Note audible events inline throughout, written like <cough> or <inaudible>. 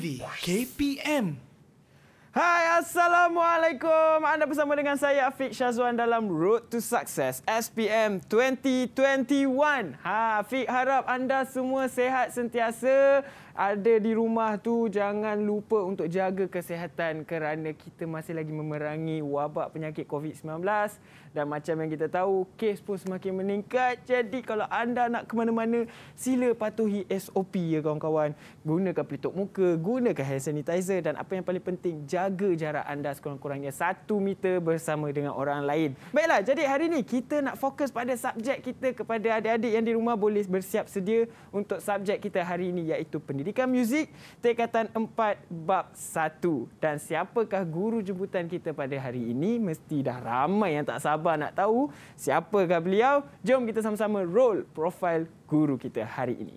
TV KPM. Hai, Assalamualaikum. Anda bersama dengan saya, Afiq Syazwan dalam Road to Success SPM 2021. Ha, Afiq, harap anda semua sehat sentiasa. Ada di rumah tu jangan lupa untuk jaga kesihatan kerana kita masih lagi memerangi wabak penyakit COVID-19 dan macam yang kita tahu kes pun semakin meningkat jadi kalau anda nak ke mana-mana sila patuhi SOP ya kawan-kawan gunakan pelitup muka gunakan hand sanitizer dan apa yang paling penting jaga jarak anda sekurang-kurangnya satu meter bersama dengan orang lain baiklah jadi hari ini kita nak fokus pada subjek kita kepada adik-adik yang di rumah boleh bersiap sedia untuk subjek kita hari ini iaitu pendidikan muzik tingkatan 4 bab 1 dan siapakah guru jemputan kita pada hari ini mesti dah ramai yang tak sabar sabar nak tahu siapakah beliau. Jom kita sama-sama roll profil guru kita hari ini.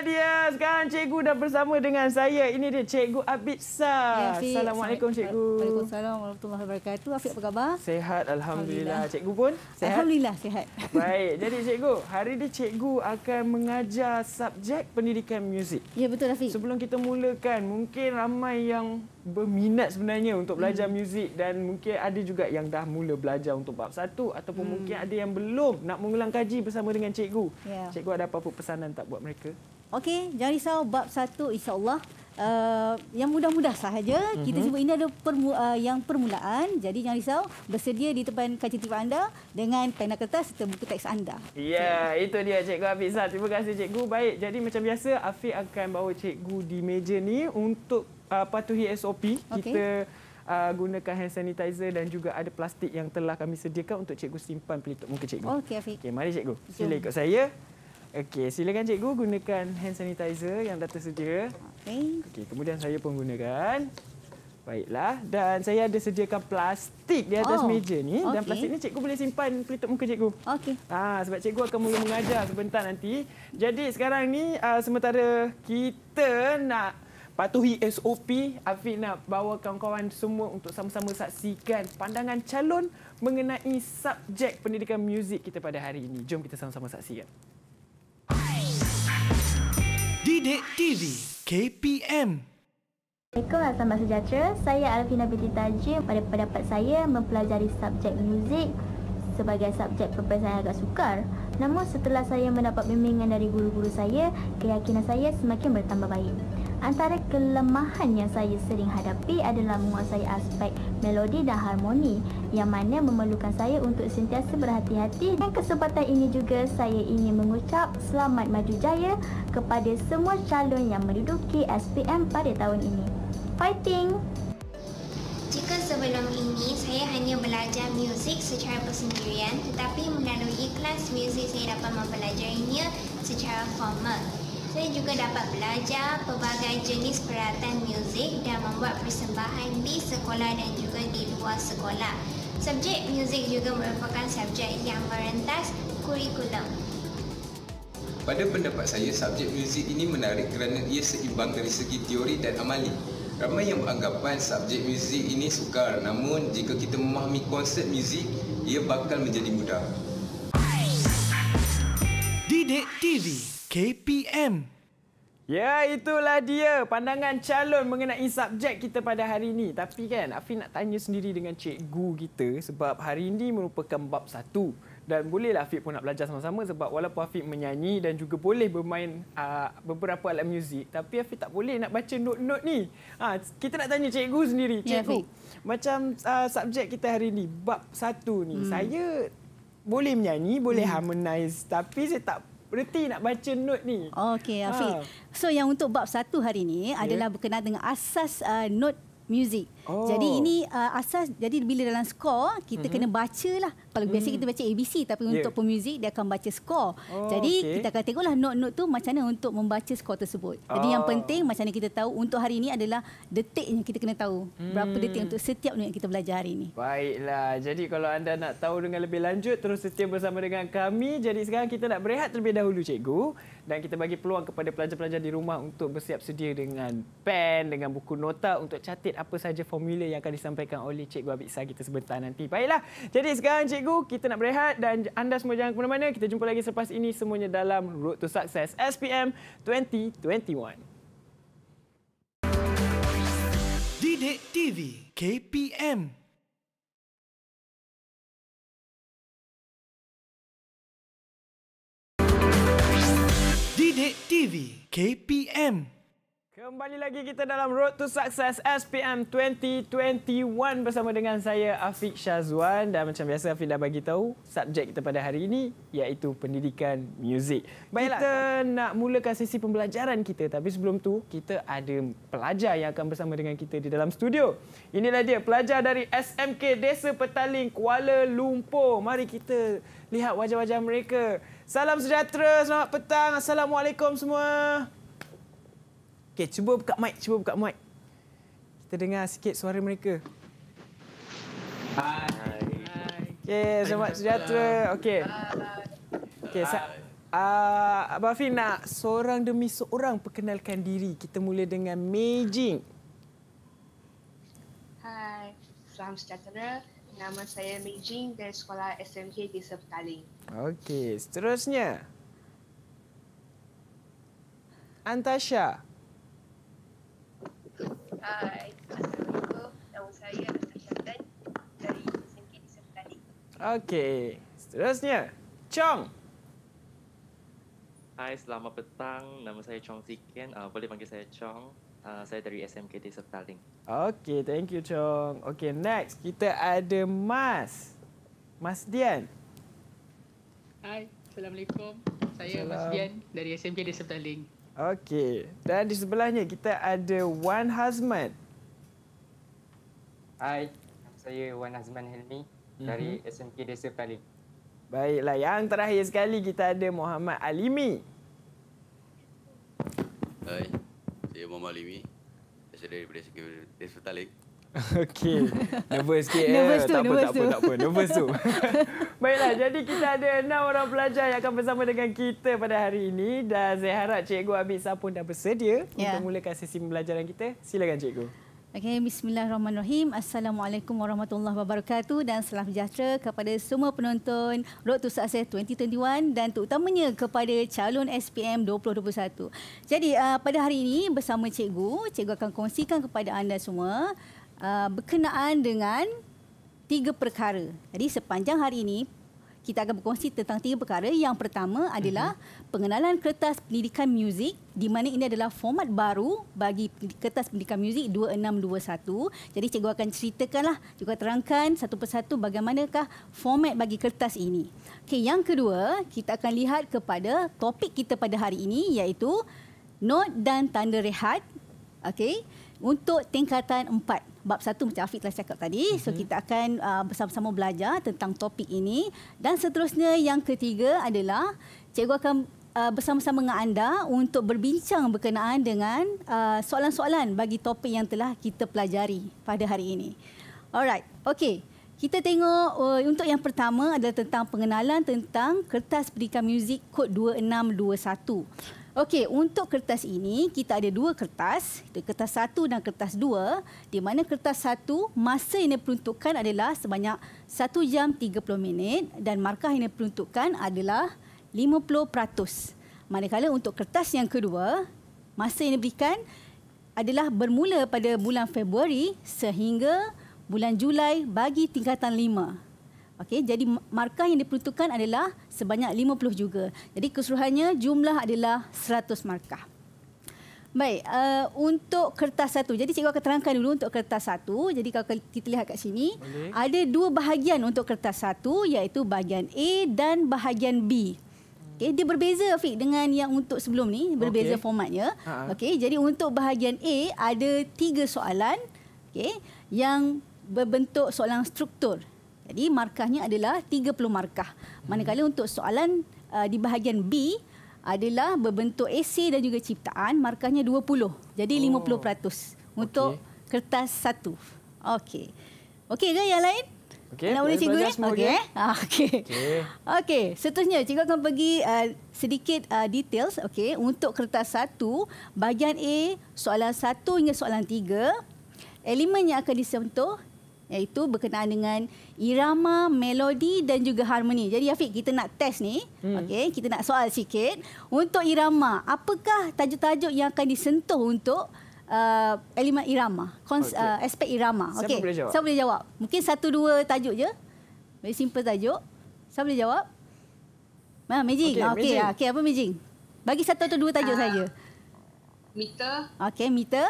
dia sekarang cikgu dah bersama dengan saya. Ini dia cikgu Abid Sah. Ya, Assalamualaikum cikgu. Waalaikumsalam warahmatullahi wabarakatuh. Afiq apa khabar? Sehat alhamdulillah. Cikgu pun sehat? Alhamdulillah sehat. Baik. Jadi cikgu, hari ini cikgu akan mengajar subjek pendidikan muzik. Ya betul Afiq. Sebelum kita mulakan, mungkin ramai yang berminat sebenarnya untuk belajar hmm. muzik dan mungkin ada juga yang dah mula belajar untuk bab satu ataupun hmm. mungkin ada yang belum nak mengulang kaji bersama dengan cikgu. Yeah. Cikgu ada apa-apa pesanan tak buat mereka? Okey, jangan risau bab satu Insyaallah Uh, yang mudah-mudah sahaja kita mhm. sebut ini ada permu- uh, yang permulaan jadi jangan risau bersedia di depan kaca tiba anda dengan pena kertas serta buku teks anda. Ya, yeah, okay. itu dia cikgu Hafizah. Terima kasih cikgu. Baik, jadi macam biasa Afiq akan bawa cikgu di meja ni untuk uh, patuhi SOP. Okay. Kita uh, gunakan hand sanitizer dan juga ada plastik yang telah kami sediakan untuk cikgu simpan pelitup muka cikgu. Okey, Afiq. Okey, mari cikgu. Sila ikut saya. Okey, silakan cikgu gunakan hand sanitizer yang dah tersedia. Okey. Okey, kemudian saya pun gunakan. Baiklah, dan saya ada sediakan plastik di atas oh, meja ni okay. dan plastik ni cikgu boleh simpan pelitup muka cikgu. Okey. Ah, sebab cikgu akan mula mengajar sebentar nanti. Jadi sekarang ni uh, sementara kita nak patuhi SOP Afiq nak bawa kawan-kawan semua untuk sama-sama saksikan pandangan calon mengenai subjek pendidikan muzik kita pada hari ini. Jom kita sama-sama saksikan. Didik TV KPM Assalamualaikum dan selamat sejahtera. Saya Alfina binti Tajim. Pada pendapat saya, mempelajari subjek muzik sebagai subjek perpisahan agak sukar. Namun setelah saya mendapat bimbingan dari guru-guru saya, keyakinan saya semakin bertambah baik. Antara kelemahan yang saya sering hadapi adalah menguasai aspek melodi dan harmoni yang mana memerlukan saya untuk sentiasa berhati-hati. Dan kesempatan ini juga saya ingin mengucap selamat maju jaya kepada semua calon yang menduduki SPM pada tahun ini. Fighting! Jika sebelum ini saya hanya belajar muzik secara persendirian tetapi melalui kelas muzik saya dapat mempelajarinya secara formal. Saya juga dapat belajar pelbagai jenis peralatan muzik dan membuat persembahan di sekolah dan juga di luar sekolah. Subjek muzik juga merupakan subjek yang merentas kurikulum. Pada pendapat saya, subjek muzik ini menarik kerana ia seimbang dari segi teori dan amali. Ramai yang beranggapan subjek muzik ini sukar, namun jika kita memahami konsep muzik, ia bakal menjadi mudah. Didik TV KPM. Ya, itulah dia pandangan calon mengenai subjek kita pada hari ini. Tapi kan, Afi nak tanya sendiri dengan cikgu kita sebab hari ini merupakan bab satu. Dan bolehlah Afiq pun nak belajar sama-sama sebab walaupun Afiq menyanyi dan juga boleh bermain uh, beberapa alat muzik, tapi Afiq tak boleh nak baca note-note ni. Ha, kita nak tanya cikgu sendiri. Ya, cikgu, ya, macam uh, subjek kita hari ini, bab satu ni, hmm. saya boleh menyanyi, boleh hmm. harmonize, tapi saya tak berhenti nak baca note ni. Okey, Afiq. Ha. So yang untuk bab satu hari ni okay. adalah berkenaan dengan asas uh, note music. Oh. Jadi ini uh, asas jadi bila dalam skor kita mm-hmm. kena bacalah. Kalau mm. biasa mhm. kita baca ABC tapi yeah. untuk pemuzik dia akan baca skor. Oh, jadi okay. kita akan tengoklah note-note tu macam mana untuk membaca skor tersebut. Jadi yang oh. penting macam mana kita tahu untuk hari ini adalah detik yang kita kena tahu. Mm. Berapa detik hmm. untuk setiap note yang kita belajar hari ini. Baiklah. Jadi kalau anda nak tahu dengan lebih lanjut terus setia bersama dengan kami. Jadi sekarang kita nak berehat terlebih dahulu cikgu dan kita bagi peluang kepada pelajar-pelajar di rumah untuk bersiap sedia dengan pen, dengan buku nota untuk catit apa saja formula yang akan disampaikan oleh Cikgu Abid Sa kita sebentar nanti. Baiklah, jadi sekarang Cikgu, kita nak berehat dan anda semua jangan ke mana-mana. Kita jumpa lagi selepas ini semuanya dalam Road to Success SPM 2021. Didik TV KPM Didik TV KPM Kembali lagi kita dalam Road to Success SPM 2021 bersama dengan saya Afiq Syazwan dan macam biasa Afiq dah bagi tahu subjek kita pada hari ini iaitu pendidikan muzik. Baiklah. Kita nak mulakan sesi pembelajaran kita tapi sebelum tu kita ada pelajar yang akan bersama dengan kita di dalam studio. Inilah dia pelajar dari SMK Desa Petaling Kuala Lumpur. Mari kita lihat wajah-wajah mereka. Salam sejahtera, selamat petang. Assalamualaikum semua. Okey, cuba buka mic, cuba buka mic. Kita dengar sikit suara mereka. Hai. Okey, selamat sejahtera. Okey. Okey, sa- Uh, Abang Afi seorang demi seorang perkenalkan diri. Kita mula dengan Mei Jing. Hai, salam sejahtera. Nama saya Meijing dari sekolah SMK di Sepaling. Okey, seterusnya. Antasha. Hai, Assalamualaikum. Nama saya Antasha Tan dari SMK di Sepaling. Okey, seterusnya. Chong. Hai, selamat petang. Nama saya Chong Siken. Uh, ah, boleh panggil saya Chong. Uh, saya dari SMKT Sepaling. Okay, thank you Chong. Okay, next kita ada Mas. Mas Dian. Hai, Assalamualaikum. Saya Assalam. Mas Dian dari SMKT Sepaling. Okay, dan di sebelahnya kita ada Wan Hazman. Hai, saya Wan Hazman Helmi mm-hmm. dari mhm. SMK Desa Paling. Baiklah, yang terakhir sekali kita ada Muhammad Alimi. Hai, Encik Muhammad Limi Biasanya daripada segi Desa Talik Okay Nervous sikit eh. Nervous tu, tak, nervous apa, tu. tak apa, tak apa Nervous tu <laughs> Baiklah, jadi kita ada enam orang pelajar yang akan bersama dengan kita pada hari ini Dan saya harap Cikgu Abisah pun dah bersedia yeah. Untuk mulakan sesi pembelajaran kita Silakan Cikgu Okay, Bismillahirrahmanirrahim. Assalamualaikum warahmatullahi wabarakatuh dan selamat sejahtera kepada semua penonton Road to Success 2021 dan terutamanya kepada calon SPM 2021. Jadi uh, pada hari ini bersama cikgu, cikgu akan kongsikan kepada anda semua uh, berkenaan dengan tiga perkara. Jadi sepanjang hari ini kita akan berkongsi tentang tiga perkara. Yang pertama adalah mm-hmm. pengenalan kertas pendidikan muzik di mana ini adalah format baru bagi kertas pendidikan muzik 2621. Jadi cikgu akan ceritakanlah, juga terangkan satu persatu bagaimanakah format bagi kertas ini. Okey, yang kedua, kita akan lihat kepada topik kita pada hari ini iaitu note dan tanda rehat. Okey, untuk tingkatan bab satu macam Afiq telah cakap tadi. Mm-hmm. So mhm. kita akan uh, bersama-sama belajar tentang topik ini. Dan seterusnya yang ketiga adalah cikgu akan uh, bersama-sama dengan anda untuk berbincang berkenaan dengan uh, soalan-soalan bagi topik yang telah kita pelajari pada hari ini. Alright, okay. Kita tengok uh, untuk yang pertama adalah tentang pengenalan tentang kertas pendidikan muzik kod 2621. Okey, untuk kertas ini kita ada dua kertas, kertas satu dan kertas dua. Di mana kertas satu masa yang diperuntukkan adalah sebanyak 1 jam 30 minit dan markah yang diperuntukkan adalah 50%. Manakala untuk kertas yang kedua, masa yang diberikan adalah bermula pada bulan Februari sehingga bulan Julai bagi tingkatan Okey, jadi markah yang diperlukan adalah sebanyak 50 juga. Jadi keseluruhannya jumlah adalah 100 markah. Baik, uh, untuk kertas satu. Jadi cikgu akan terangkan dulu untuk kertas satu. Jadi kalau kita lihat kat sini, Boleh. ada dua bahagian untuk kertas satu iaitu bahagian A dan bahagian B. Okey, dia berbeza Fik dengan yang untuk sebelum ni, berbeza okay. formatnya. Ha, ha. Okey, jadi untuk bahagian A ada tiga soalan, okey, yang berbentuk soalan struktur. Jadi markahnya adalah 30 markah. Manakala untuk soalan uh, di bahagian B adalah berbentuk esei dan juga ciptaan, markahnya 20. Jadi oh. 50% untuk okay. kertas satu. Okey. Okey ke yang lain? Okey. Nak boleh cikgu ya? Okey. Okey. Okey. Seterusnya cikgu akan pergi uh, sedikit uh, details. Okey. Untuk kertas satu, bahagian A, soalan satu hingga soalan tiga, elemen yang akan disentuh iaitu berkenaan dengan irama, melodi dan juga harmoni. Jadi Afiq, kita nak test ni. Hmm. Okey, kita nak soal sikit. Untuk irama, apakah tajuk-tajuk yang akan disentuh untuk uh, elemen irama, kons- okay. uh, aspek irama? Okey. Saya boleh jawab. boleh jawab. Mungkin satu dua tajuk je. Very simple tajuk. Saya boleh jawab. Ha, ah, Mejing. Okey, okay, okay, okay, apa Mejing? Bagi satu atau dua tajuk uh, ah, saja. Meter. Okey, meter.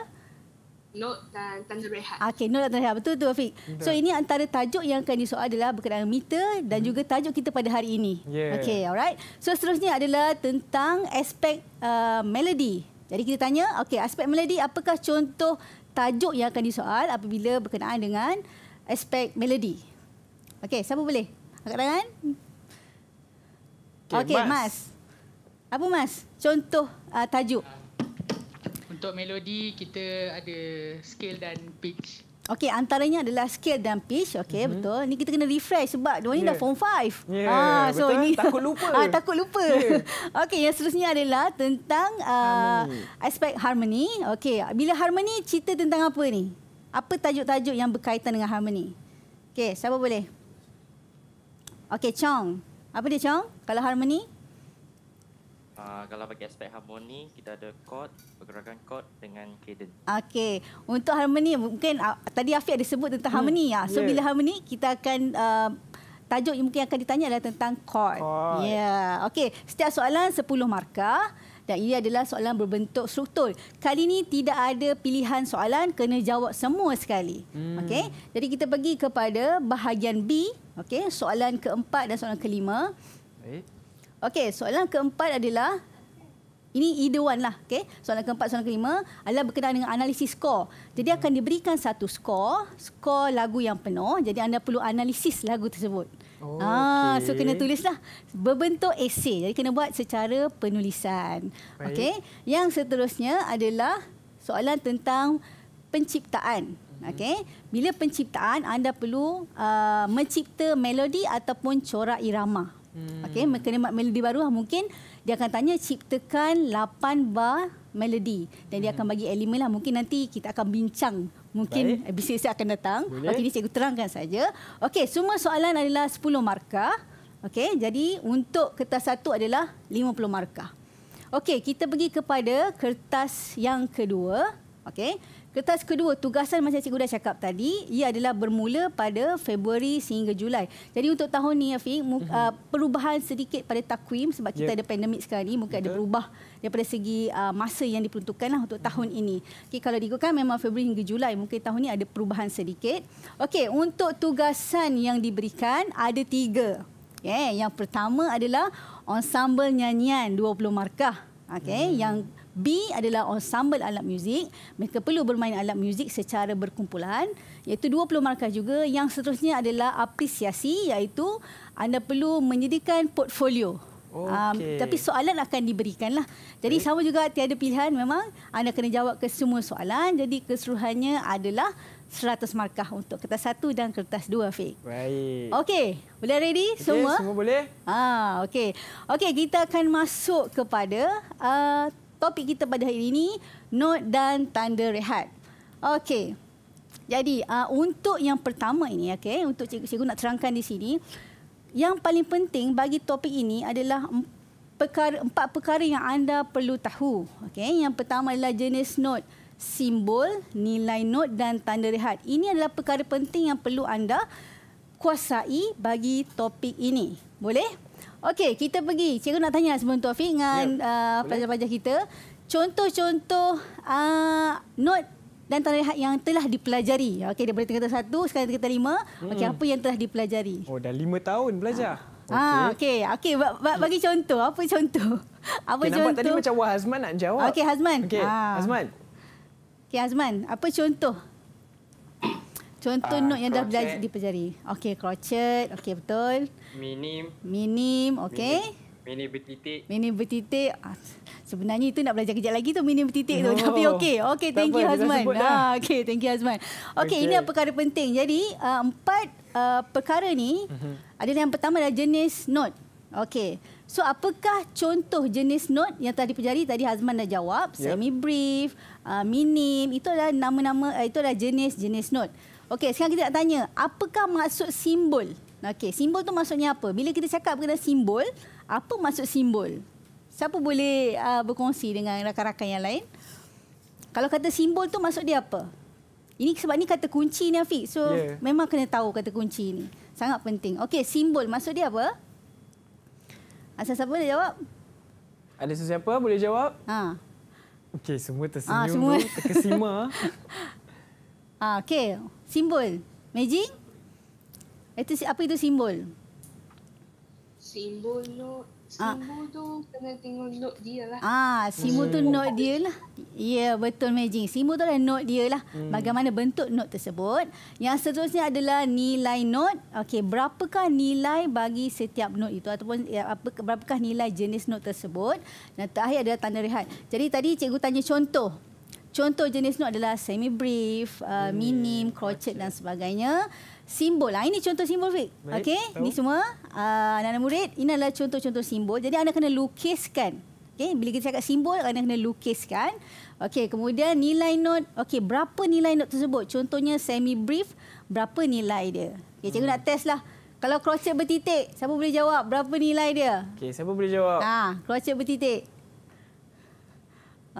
Note dan uh, tanda rehat. Okey, note dan tanda rehat. Betul tu, Afiq. So, ini antara tajuk yang akan disoal adalah berkenaan meter dan hmm. juga tajuk kita pada hari ini. Yeah. Okey, alright. So, seterusnya adalah tentang aspek uh, melody. Jadi, kita tanya, okey, aspek melody, apakah contoh tajuk yang akan disoal apabila berkenaan dengan aspek melody? Okey, siapa boleh? Angkat tangan. Okey, okay, mas. mas. Apa, Mas? Contoh uh, tajuk. Uh, untuk melodi kita ada scale dan pitch. Okey, antaranya adalah scale dan pitch. Okey, mm-hmm. betul. Ini kita kena refresh sebab dia yeah. dah form 5. Yeah. Ah, so betul. ini <laughs> takut lupa. <laughs> ah, takut lupa. Yeah. <laughs> Okey, yang seterusnya adalah tentang uh, aspek harmony. Okey, bila harmony cerita tentang apa ni? Apa tajuk-tajuk yang berkaitan dengan harmony? Okey, siapa boleh? Okey, Chong. Apa dia, Chong? Kalau harmony? Ah, kalau bagi aspek harmoni kita ada chord pergerakan chord dengan cadence okey untuk harmoni mungkin uh, tadi Afiq ada sebut tentang hmm. harmoni ya so yeah. bila harmoni kita akan uh, tajuk yang mungkin akan ditanya adalah tentang chord ya yeah. okey setiap soalan 10 markah dan ia adalah soalan berbentuk struktur. Kali ini tidak ada pilihan soalan, kena jawab semua sekali. Hmm. Okey. Jadi kita pergi kepada bahagian B, okey, soalan keempat dan soalan kelima. Baik. Eh? Okey, soalan keempat adalah ini either one lah. Okay. Soalan keempat, soalan kelima adalah berkenaan dengan analisis skor. Jadi akan diberikan satu skor, skor lagu yang penuh. Jadi anda perlu analisis lagu tersebut. Oh, ah, okay. So kena tulislah. Berbentuk esei. Jadi kena buat secara penulisan. Baik. Okay. Yang seterusnya adalah soalan tentang penciptaan. Mhm. Okay. Bila penciptaan, anda perlu uh, mencipta melodi ataupun corak irama. Hmm. Okey, mekanik melodi baru lah. mungkin dia akan tanya ciptakan 8 bar melodi dan hmm. dia akan hmm. bagi elemen lah mungkin nanti kita akan bincang mungkin bisnes akan datang. Okey, ini cikgu terangkan saja. Okey, semua soalan adalah 10 markah. Okey, jadi untuk kertas satu adalah 50 markah. Okey, kita pergi kepada kertas yang kedua. Okey. Kertas kedua, tugasan macam Cikgu dah cakap tadi, ia adalah bermula pada Februari sehingga Julai. Jadi untuk tahun ni, Afiq, mu- mhm. uh perubahan sedikit pada takwim sebab kita yeah. ada pandemik sekarang ni, mungkin okay. ada berubah daripada segi uh, masa yang diperuntukkan lah untuk uh-huh. tahun ini. Okay, kalau diikutkan memang Februari hingga Julai, mungkin tahun ni ada perubahan sedikit. Okey, untuk tugasan yang diberikan, ada tiga. Yeah, yang pertama adalah ensemble nyanyian 20 markah. okay? uh-huh. Hmm. yang... B adalah ensemble alat muzik. Mereka perlu bermain alat muzik secara berkumpulan. Iaitu 20 markah juga. Yang seterusnya adalah apresiasi iaitu anda perlu menyediakan portfolio. Okay. Um, tapi soalan akan diberikan. Lah. Jadi okay. sama juga tiada pilihan memang anda kena jawab ke semua soalan. Jadi keseluruhannya adalah 100 markah untuk kertas satu dan kertas dua, Afiq. Baik. Okey, boleh ready okay, semua? Semua boleh. Ah, Okey, okay, kita akan masuk kepada uh, topik kita pada hari ini note dan tanda rehat. Okey. Jadi uh, untuk yang pertama ini okey untuk cikgu-cikgu nak terangkan di sini yang paling penting bagi topik ini adalah perkara, empat perkara yang anda perlu tahu. Okey, yang pertama adalah jenis note, simbol, nilai note dan tanda rehat. Ini adalah perkara penting yang perlu anda kuasai bagi topik ini. Boleh? Okey, kita pergi. Cikgu nak tanya sebelum Tuan Fik dengan ya, uh, pelajar-pelajar kita. Contoh-contoh uh, note dan tanda rehat yang telah dipelajari. Okey, daripada tingkatan satu, sekarang tingkatan lima. Okey, hmm. apa yang telah dipelajari? Oh, dah lima tahun belajar. Ah, okey. Ah, okey, okay. okay, bagi contoh. Apa contoh? <laughs> Apa okay, contoh? tadi macam Wah Hazman nak jawab. Okey, Hazman. Okey, ah. Hazman. Okey, Hazman. Apa contoh? Contoh uh, note yang crochet. dah dipelajari. Okey, crochet. Okey, betul. Minim. Minim, okey. Mini bertitik. Mini bertitik. Ah, sebenarnya itu nak belajar kejap lagi tu minim bertitik no. tu. <laughs> Tapi okey. Okey, thank you Hazman. Ha, ah, okey, thank you Hazman. Okey, okay. ini apa perkara penting. Jadi, uh, empat uh, perkara ni uh-huh. adalah yang pertama adalah jenis note. Okey. So, apakah contoh jenis note yang tadi pejari tadi Hazman dah jawab, yeah. semi brief, uh, minim, itu adalah nama-nama uh, itu adalah jenis-jenis note. Okey, sekarang kita nak tanya, apakah maksud simbol? Okey, simbol tu maksudnya apa? Bila kita cakap kena simbol, apa maksud simbol? Siapa boleh uh, berkongsi dengan rakan-rakan yang lain? Kalau kata simbol tu maksud dia apa? Ini sebab ni kata kunci ni Afiq. So yeah. memang kena tahu kata kunci ni. Sangat penting. Okey, simbol maksud dia apa? Asal ah, siapa boleh jawab? Ada sesiapa boleh jawab? Ha. Okey, semua tersenyum ha, semua. tu. Terkesima. ha, <laughs> okey. Simbol. Meiji? Itu apa itu simbol? Simbol no. Ah. Simbol tu kena tengok note dia lah. Ah, simbol hmm. tu note dia lah. Ya, yeah, betul Meijing. Simbol tu adalah note dia lah. Hmm. Bagaimana bentuk note tersebut. Yang seterusnya adalah nilai note. Okey, berapakah nilai bagi setiap note itu? Ataupun ya, apa, berapakah nilai jenis note tersebut? Dan terakhir adalah tanda rehat. Jadi tadi cikgu tanya contoh. Contoh jenis tu adalah semi brief, uh, hmm, minim, crochet dan sebagainya. Simbol. Ha, ini contoh simbol, Fik. Okey, ini semua uh, anak-anak murid. Ini adalah contoh-contoh simbol. Jadi anda kena lukiskan. okay? bila kita cakap simbol, anda kena lukiskan. okay? kemudian nilai note, okay? berapa nilai note tersebut? Contohnya semi brief, berapa nilai dia? Okey, cikgu hmm. nak test lah. Kalau crochet bertitik, siapa boleh jawab berapa nilai dia? Okay, siapa boleh jawab? Ha, crochet bertitik.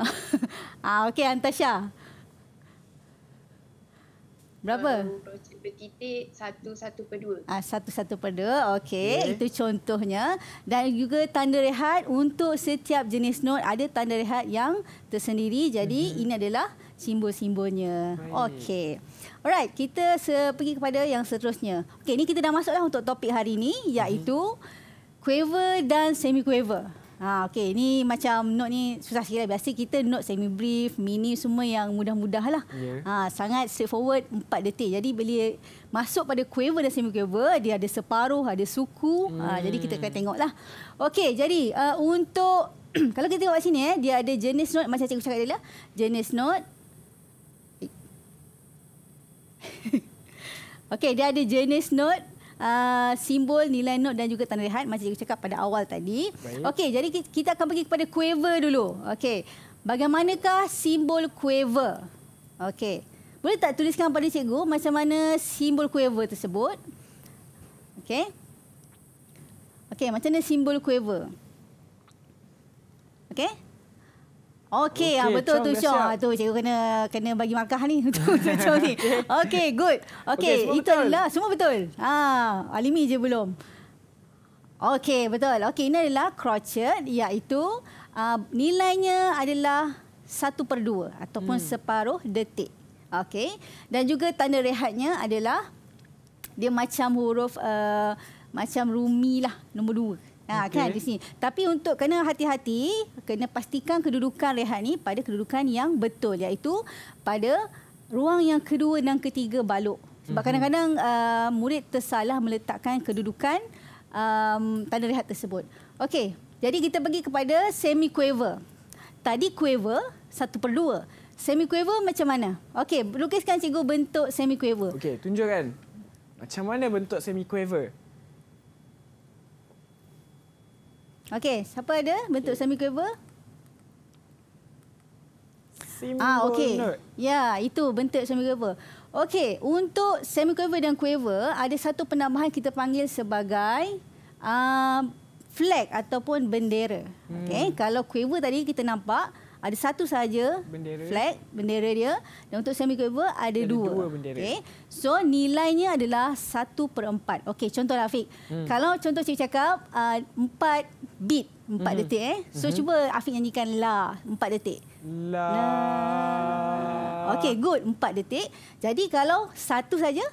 <laughs> ah, okey Antasha. Berapa? Satu titik, satu satu per Ah, satu satu per dua, okey. Yeah. Itu contohnya. Dan juga tanda rehat untuk setiap jenis note ada tanda rehat yang tersendiri. Jadi mm-hmm. ini adalah simbol-simbolnya. Okey. Alright, kita pergi kepada yang seterusnya. Okey, ini kita dah masuklah untuk topik hari ini mhm. iaitu mm-hmm. quaver dan semi-quaver. Ha, okay, ini macam note ni susah sikit lah. Biasa kita note semi brief, mini semua yang mudah-mudah lah. Yeah. Ha, sangat straightforward, empat detik. Jadi bila masuk pada quaver dan semi quaver, dia ada separuh, ada suku. Hmm. Ha, jadi kita akan hmm. tengok lah. Okay, jadi uh, untuk... <clears throat> kalau kita tengok kat sini, eh, dia ada jenis note macam cikgu cakap tadi lah. Jenis note. <laughs> okay, dia ada jenis note Ah, simbol nilai note dan juga tanda rehat macam cikgu cakap pada awal tadi. Okey, jadi kita akan pergi kepada quaver dulu. Okey. Bagaimanakah simbol quaver? Okey. Boleh tak tuliskan pada cikgu macam mana simbol quaver tersebut? Okey. Okey, macam mana simbol quaver? Okey. Okey, ah, okay, betul tu Syah. Tu cikgu kena kena bagi markah ni untuk Syah ni. Okey, good. Okey, okay, itulah semua betul. Ha, Alimi je belum. Okey, betul. Okey, ini adalah crochet iaitu uh, nilainya adalah 1 per 2 ataupun hmm. separuh detik. Okey. Dan juga tanda rehatnya adalah dia macam huruf uh, macam rumi lah nombor 2. Ha, ah, okay. kan di sini. Tapi untuk kena hati-hati, kena pastikan kedudukan rehat ni pada kedudukan yang betul iaitu pada ruang yang kedua dan ketiga balok. Sebab mm-hmm. kadang-kadang uh, murid tersalah meletakkan kedudukan um, tanda rehat tersebut. Okey, jadi kita pergi kepada semi quaver. Tadi quaver satu per dua. Semi quaver macam mana? Okey, lukiskan cikgu bentuk semi quaver. Okey, tunjukkan. Macam mana bentuk semi quaver? Okey, siapa ada bentuk semi quaver? Ah, okey. Ya, itu bentuk semi quaver. Okey, untuk semi quaver dan quaver ada satu penambahan kita panggil sebagai uh, flag ataupun bendera. Hmm. Okey, kalau quaver tadi kita nampak ada satu saja flag bendera dia dan untuk semi quaver ada, ada dua, dua okey so nilainya adalah 1/4 okey Contoh Afiq hmm. kalau contoh cik cakap uh, 4 beat 4 hmm. detik eh so hmm. cuba Afiq nyanyikan la 4 detik la, la. okey good 4 detik jadi kalau satu saja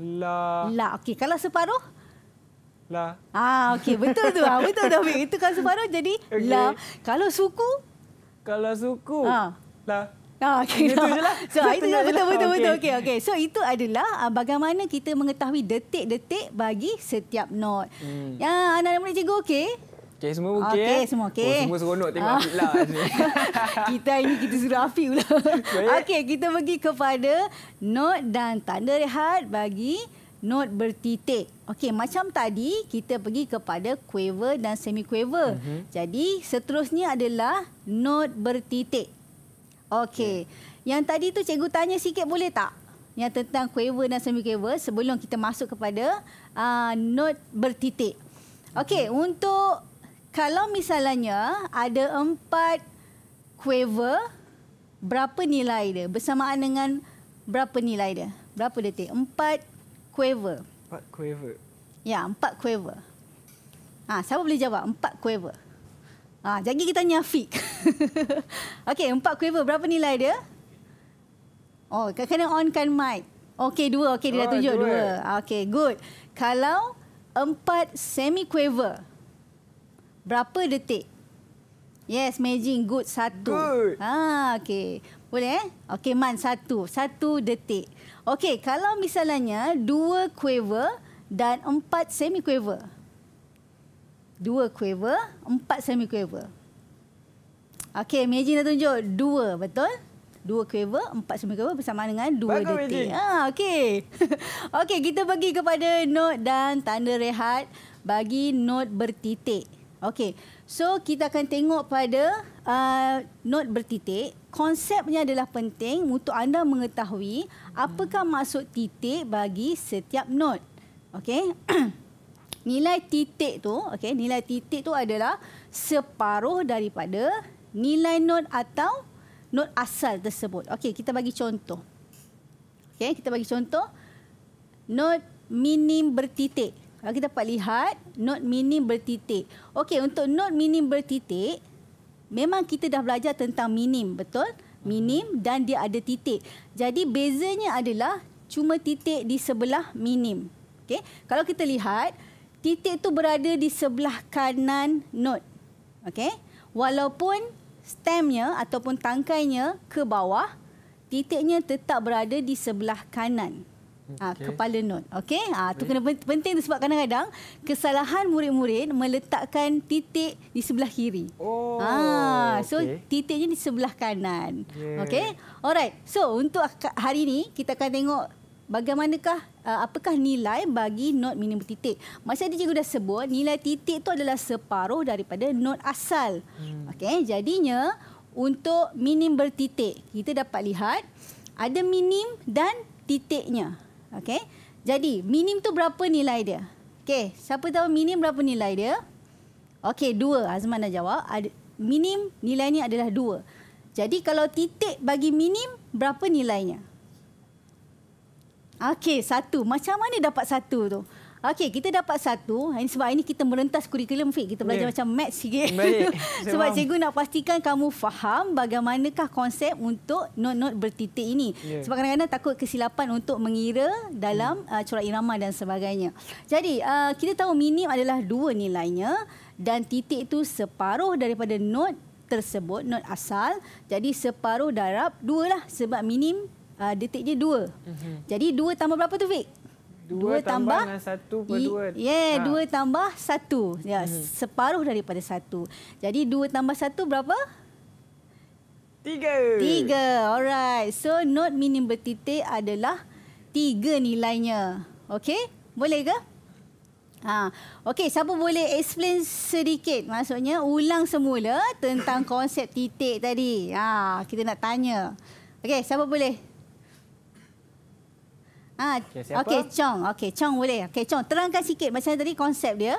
la la okey kalau separuh lah. Ah, okey. Betul tu. Ah, betul tu. Itu kan separuh jadi okay. la. Kalau suku, kalau suku ha. lah Ah, <laughs> okay. Itu je lah. So, itu betul, lah. betul, betul. Okay. Okay, okay. So, itu adalah ah, bagaimana kita mengetahui detik-detik bagi setiap not. Hmm. Ya, anak-anak murid cikgu, okey? Okey, semua okey. Okey, eh? semua okey. Oh, semua seronok tengok ah. Afiq lah. Eh, <laughs> kita ini kita suruh Afiq pula. okey, kita pergi kepada not dan tanda rehat bagi not bertitik. Okey, macam tadi kita pergi kepada quaver dan semi-quaver. Uh-huh. Jadi seterusnya adalah note bertitik. Okey. Yeah. Yang tadi tu cikgu tanya sikit boleh tak? Yang tentang quaver dan semi-quaver sebelum kita masuk kepada uh, ah, note bertitik. Okey, uh-huh. untuk kalau misalnya ada empat quaver, berapa nilai dia? Bersamaan dengan berapa nilai dia? Berapa detik? Empat quaver. Empat quaver. Ya, empat quaver. Ha, siapa boleh jawab? Empat quaver. Ha, jadi kita tanya Afiq. <laughs> Okey, empat quaver berapa nilai dia? Oh, kena onkan mic. Okey, dua. Okey, dia dah ah, tunjuk. dua. dua. Okey, good. Kalau empat semi quaver, berapa detik? Yes, amazing Good. Satu. ah Ha, okey. Boleh eh? Okey, Man, satu. Satu detik. Okey, kalau misalnya dua quaver dan empat semi-quaver. Dua quaver, empat semi-quaver. Okey, Meiji dah tunjuk. Dua, betul? Dua quaver, empat semi-quaver bersama dengan dua Bagus, detik. Ah, Okey. <laughs> Okay, kita bagi kepada note dan tanda rehat bagi note bertitik. Okey. So kita akan tengok pada uh, note bertitik. Konsepnya adalah penting untuk anda mengetahui apakah maksud titik bagi setiap note. Okay, <clears throat> nilai titik tu, okay, nilai titik tu adalah separuh daripada nilai note atau note asal tersebut. Okay, kita bagi contoh. Okay, kita bagi contoh. Note minim bertitik kita dapat lihat not minim bertitik. Okey, untuk not minim bertitik, memang kita dah belajar tentang minim, betul? Minim dan dia ada titik. Jadi, bezanya adalah cuma titik di sebelah minim. Okey, kalau kita lihat, titik tu berada di sebelah kanan not. Okey, walaupun stemnya ataupun tangkainya ke bawah, titiknya tetap berada di sebelah kanan. Ah, okay. ha, kepala note. Okey, ha, ah, itu kena penting sebab kadang-kadang kesalahan murid-murid meletakkan titik di sebelah kiri. Oh. Ha, so okay. titiknya di sebelah kanan. Okey. Okay? Alright. So untuk hari ini kita akan tengok bagaimanakah apakah nilai bagi not minimum titik. Macam tadi cikgu dah sebut, nilai titik tu adalah separuh daripada not asal. Hmm. Okey, jadinya untuk minim bertitik, kita dapat lihat ada minim dan titiknya. Okey. Jadi minim tu berapa nilai dia? Okey, siapa tahu minim berapa nilai dia? Okey, dua. Azman dah jawab. Ad, minim nilai ni adalah dua. Jadi kalau titik bagi minim, berapa nilainya? Okey, satu. Macam mana dapat satu tu? Okey, kita dapat satu. And sebab ini kita merentas kurikulum fit. Kita belajar yeah. macam maths sikit. <laughs> Baik. <laughs> sebab faham. cikgu nak pastikan kamu faham bagaimanakah konsep untuk not-not bertitik ini. Yeah. Sebab kadang-kadang takut kesilapan untuk mengira dalam hmm. uh, corak irama dan sebagainya. Jadi, uh, kita tahu minim adalah dua nilainya dan titik itu separuh daripada not tersebut, not asal. Jadi, separuh darab dua lah sebab minim uh, detiknya dua. Mm-hmm. Jadi, dua tambah berapa tu, Fik? Dua tambah 1 per 2. Ya, 2 ha. tambah satu, Ya, hmm. separuh daripada satu. Jadi dua tambah satu berapa? Tiga. Tiga, Alright. So not minimum bertitik adalah tiga nilainya. okay? Boleh ke? Ha. Okey, siapa boleh explain sedikit maksudnya ulang semula tentang konsep titik tadi. Ha, kita nak tanya. Okay, siapa boleh? Ha. Okey, okay, Chong. Okey, Chong boleh. Okey, Chong terangkan sikit macam tadi konsep dia.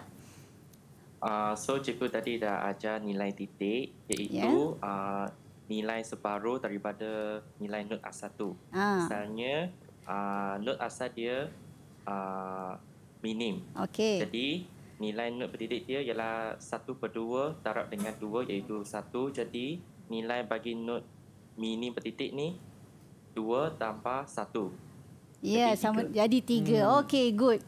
Uh, so cikgu tadi dah ajar nilai titik iaitu yeah. Ya. uh, nilai separuh daripada nilai not asal tu. Ha. Misalnya uh, note asal dia uh, minim. Okey. Jadi nilai not pendidik dia ialah 1 per 2 darab dengan 2 iaitu 1. Jadi nilai bagi not minim pendidik ni 2 tambah 1. Ya, yeah, sama jadi tiga. Hmm. Okey, good.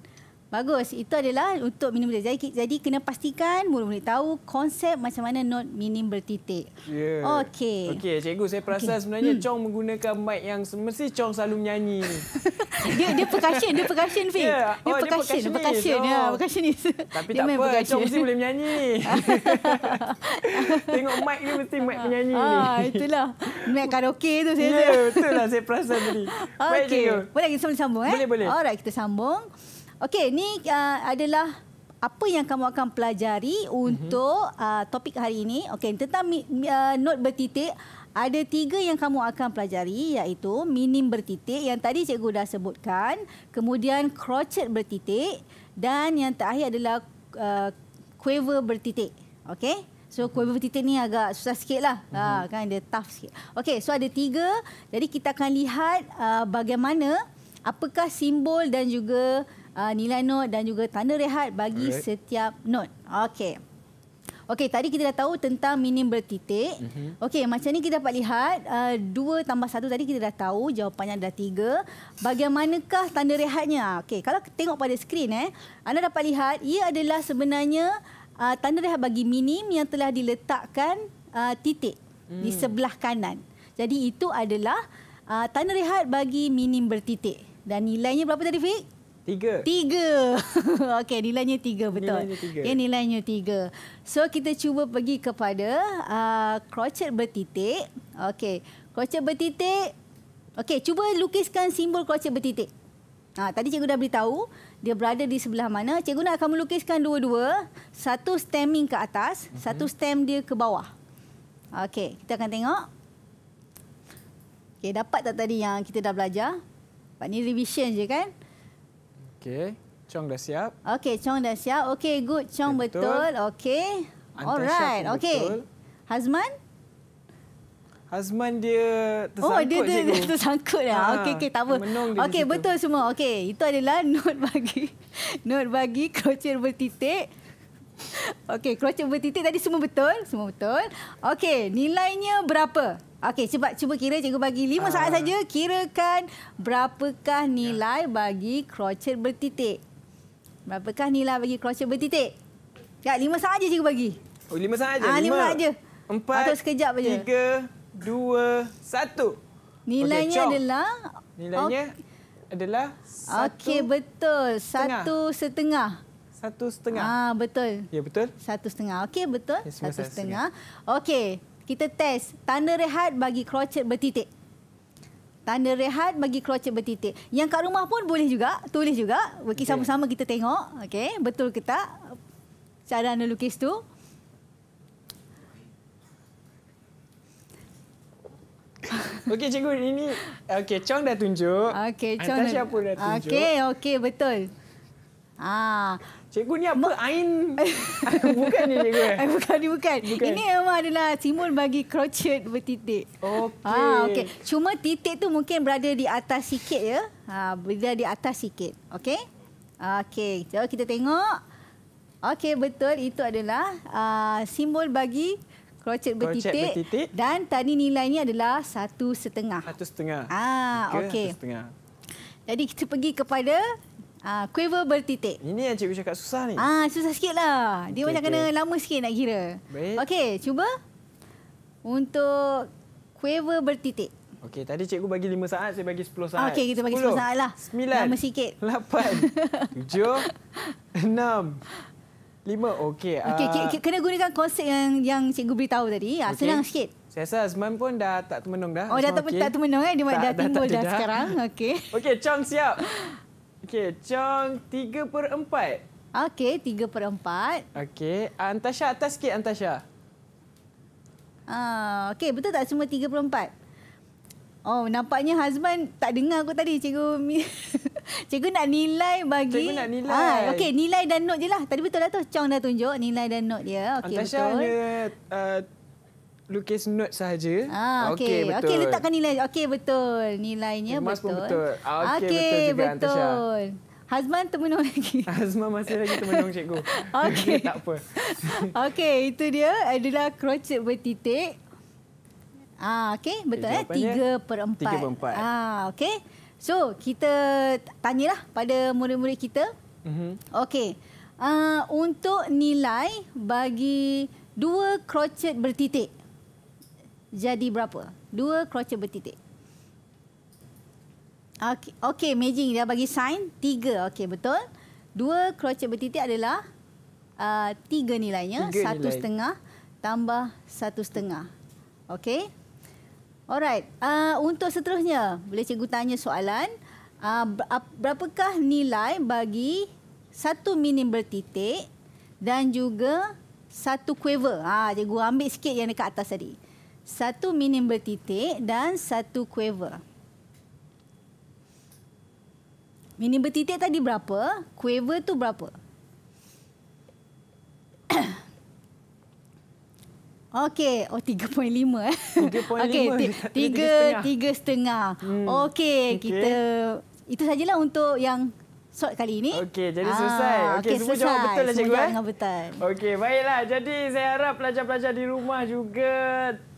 Bagus. Itu adalah untuk minum bertitik. Jadi kena pastikan murid-murid tahu konsep macam mana not minim bertitik. Ya. Yeah. Okey. Okey, cikgu saya perasan okay. sebenarnya hmm. Chong menggunakan mic yang mesti Chong selalu menyanyi. <laughs> dia dia percussion, dia percussion fee. Yeah. Dia oh, percussion, dia percussion. Ya, oh. percussion so. <laughs> Tapi dia tak apa, Chong mesti boleh menyanyi. <laughs> Tengok mic dia mesti mic menyanyi ni. Ah, itulah. Mic karaoke tu saya. Ya, yeah, betul lah saya perasan tadi. Okey. Boleh kita sambung eh? Boleh, boleh. Alright, kita sambung. Okey, ni uh, adalah apa yang kamu akan pelajari untuk uh, topik hari ini. Okey, tentang mi, uh, note bertitik, ada tiga yang kamu akan pelajari iaitu minim bertitik yang tadi cikgu dah sebutkan, kemudian crochet bertitik dan yang terakhir adalah uh, quaver bertitik. Okey? So kuih mhm. bertitik ni agak susah sikit lah. Uh-huh. Ha, kan dia tough sikit. Okey, so ada tiga. Jadi kita akan lihat uh, bagaimana apakah simbol dan juga uh, nilai note dan juga tanda rehat bagi Alright. setiap note. Okey. Okey, tadi kita dah tahu tentang minim bertitik. Mm-hmm. Okey, macam ni kita dapat lihat uh, dua tambah satu tadi kita dah tahu jawapannya ada tiga. Bagaimanakah tanda rehatnya? Okey, kalau tengok pada skrin eh, anda dapat lihat ia adalah sebenarnya uh, tanda rehat bagi minim yang telah diletakkan uh, titik mm. di sebelah kanan. Jadi itu adalah uh, tanda rehat bagi minim bertitik. Dan nilainya berapa tadi, Fik? Tiga. Tiga. <laughs> Okey, nilainya tiga betul. Nilainya tiga. Okay, nilainya tiga. So, kita cuba pergi kepada uh, crochet bertitik. Okey, crochet bertitik. Okey, cuba lukiskan simbol crochet bertitik. Ha, tadi cikgu dah beritahu dia berada di sebelah mana. Cikgu nak kamu lukiskan dua-dua. Satu stemming ke atas, mm-hmm. satu stem dia ke bawah. Okey, kita akan tengok. Okey, dapat tak tadi yang kita dah belajar? Sebab revision je kan? Okey. Chong dah siap. Okey, Chong dah siap. Okey, good. Chong betul. betul. Okey. Alright. Okey. Hazman? Hazman dia oh, tersangkut. Oh, dia, dia, dia tersangkut dah. Ha, okey, okey, tak apa. Okey, betul semua. Okey, itu adalah <laughs> note bagi note bagi crochet bertitik. <laughs> Okey, kerocok bertitik tadi semua betul, semua betul. Okey, nilainya berapa? Okey, cepat cuba kira cikgu bagi 5 uh, saat ah. saja kirakan berapakah nilai yeah. bagi kerocok bertitik? Berapakah nilai bagi kerocok bertitik? Ya, 5 saat saja cikgu bagi. Oh, 5 saat saja. Ah, 5 saat saja. 4 Atau sekejap saja. 3 2 1. Nilainya okay, adalah Nilainya okay. adalah 1 Okey, betul. 1 setengah. Satu setengah satu setengah. Ah betul. Ya betul. Satu setengah. Okey betul. Yes, ya, satu setengah. setengah. Okey kita test tanda rehat bagi crochet bertitik. Tanda rehat bagi crochet bertitik. Yang kat rumah pun boleh juga, tulis juga. Bagi okay. sama-sama kita tengok. Okey, betul ke tak? Cara anda lukis tu. <laughs> Okey cikgu ini okey Chong dah tunjuk. Okey Chong Antasya dah, pun dah tunjuk. Okey okey betul. Ah Cikgu ni apa? Ain. <laughs> bukan ni cikgu. Eh? bukan ni bukan. bukan. Ini memang adalah simbol bagi crochet bertitik. Okey. Ha, ah, okay. Cuma titik tu mungkin berada di atas sikit ya. Ha, berada di atas sikit. Okey. Okey. Jom so, kita tengok. Okey betul itu adalah uh, simbol bagi crochet bertitik. bertitik. Dan tadi nilainya adalah satu setengah. Satu setengah. Ah, okey. Okay. Jadi kita pergi kepada Ah, quiver bertitik. Ini yang cikgu cakap susah ni. Ah, susah sikitlah. Dia okay, macam okay. kena lama sikit nak kira. Okey, cuba. Untuk quiver bertitik. Okey, tadi cikgu bagi 5 saat, saya bagi 10 saat. Okey, kita bagi 10, 10 saat lah. 9. Lama sikit. 8. 7. 6. 5. Okey. Okey, uh... Ah. okay, kena gunakan konsep yang yang cikgu beritahu tadi. Ah, okay. senang sikit. Saya rasa Azman pun dah tak termenung dah. Oh, Azman, dah okay. tak termenung eh? Dia tak, dah timbul dah, dah, dah, dah, dah, dah sekarang. <laughs> Okey. Okey, Chong siap. Okey, Chong tiga per 4. Okey, tiga per 4. Okey, Antasha atas sikit Antasha. Uh, Okey, betul tak semua tiga per 4? Oh, nampaknya Hazman tak dengar aku tadi, cikgu. <laughs> cikgu nak nilai bagi. Cikgu nak nilai. Ah, Okey, nilai dan note je lah. Tadi betul lah tu, Chong dah tunjuk nilai dan note dia. Okay, Antasha betul. uh, lukis note sahaja. Ah, okey, okay, okey letakkan nilai. Okey betul. Nilainya Mas betul. Pun betul. Ah, okey okay, betul. Okey betul. Hazman temenung lagi. <laughs> Hazman masih lagi temenung cikgu. <laughs> Okey. <laughs> tak apa. okey, itu dia adalah crochet bertitik. Ah, okey, betul okay, eh. Tiga per empat. Tiga per empat. Ah, okey. So, kita tanyalah pada murid-murid kita. Mm-hmm. Okey. Uh, untuk nilai bagi dua crochet bertitik jadi berapa? Dua kroce bertitik. Okey, okay, Meijing dia bagi sign. Tiga, okey betul. Dua kroce bertitik adalah uh, tiga nilainya. Tiga satu nilai. setengah tambah satu setengah. Okey. Alright, uh, untuk seterusnya, boleh cikgu tanya soalan. Uh, uh berapakah nilai bagi satu minim bertitik dan juga satu quiver? Ha, ah, cikgu ambil sikit yang dekat atas tadi satu minim bertitik dan satu quaver. Minim bertitik tadi berapa? Quaver tu berapa? <coughs> Okey, oh 3.5 eh. 3.5. <laughs> Okey, 3 3 setengah. Hmm. Okey, kita itu sajalah untuk yang soal kali ini. Okey, jadi ah, selesai. Okey, okay, semua jawab betul lah cikgu. Semua eh. betul. Okey, baiklah. Jadi saya harap pelajar-pelajar di rumah juga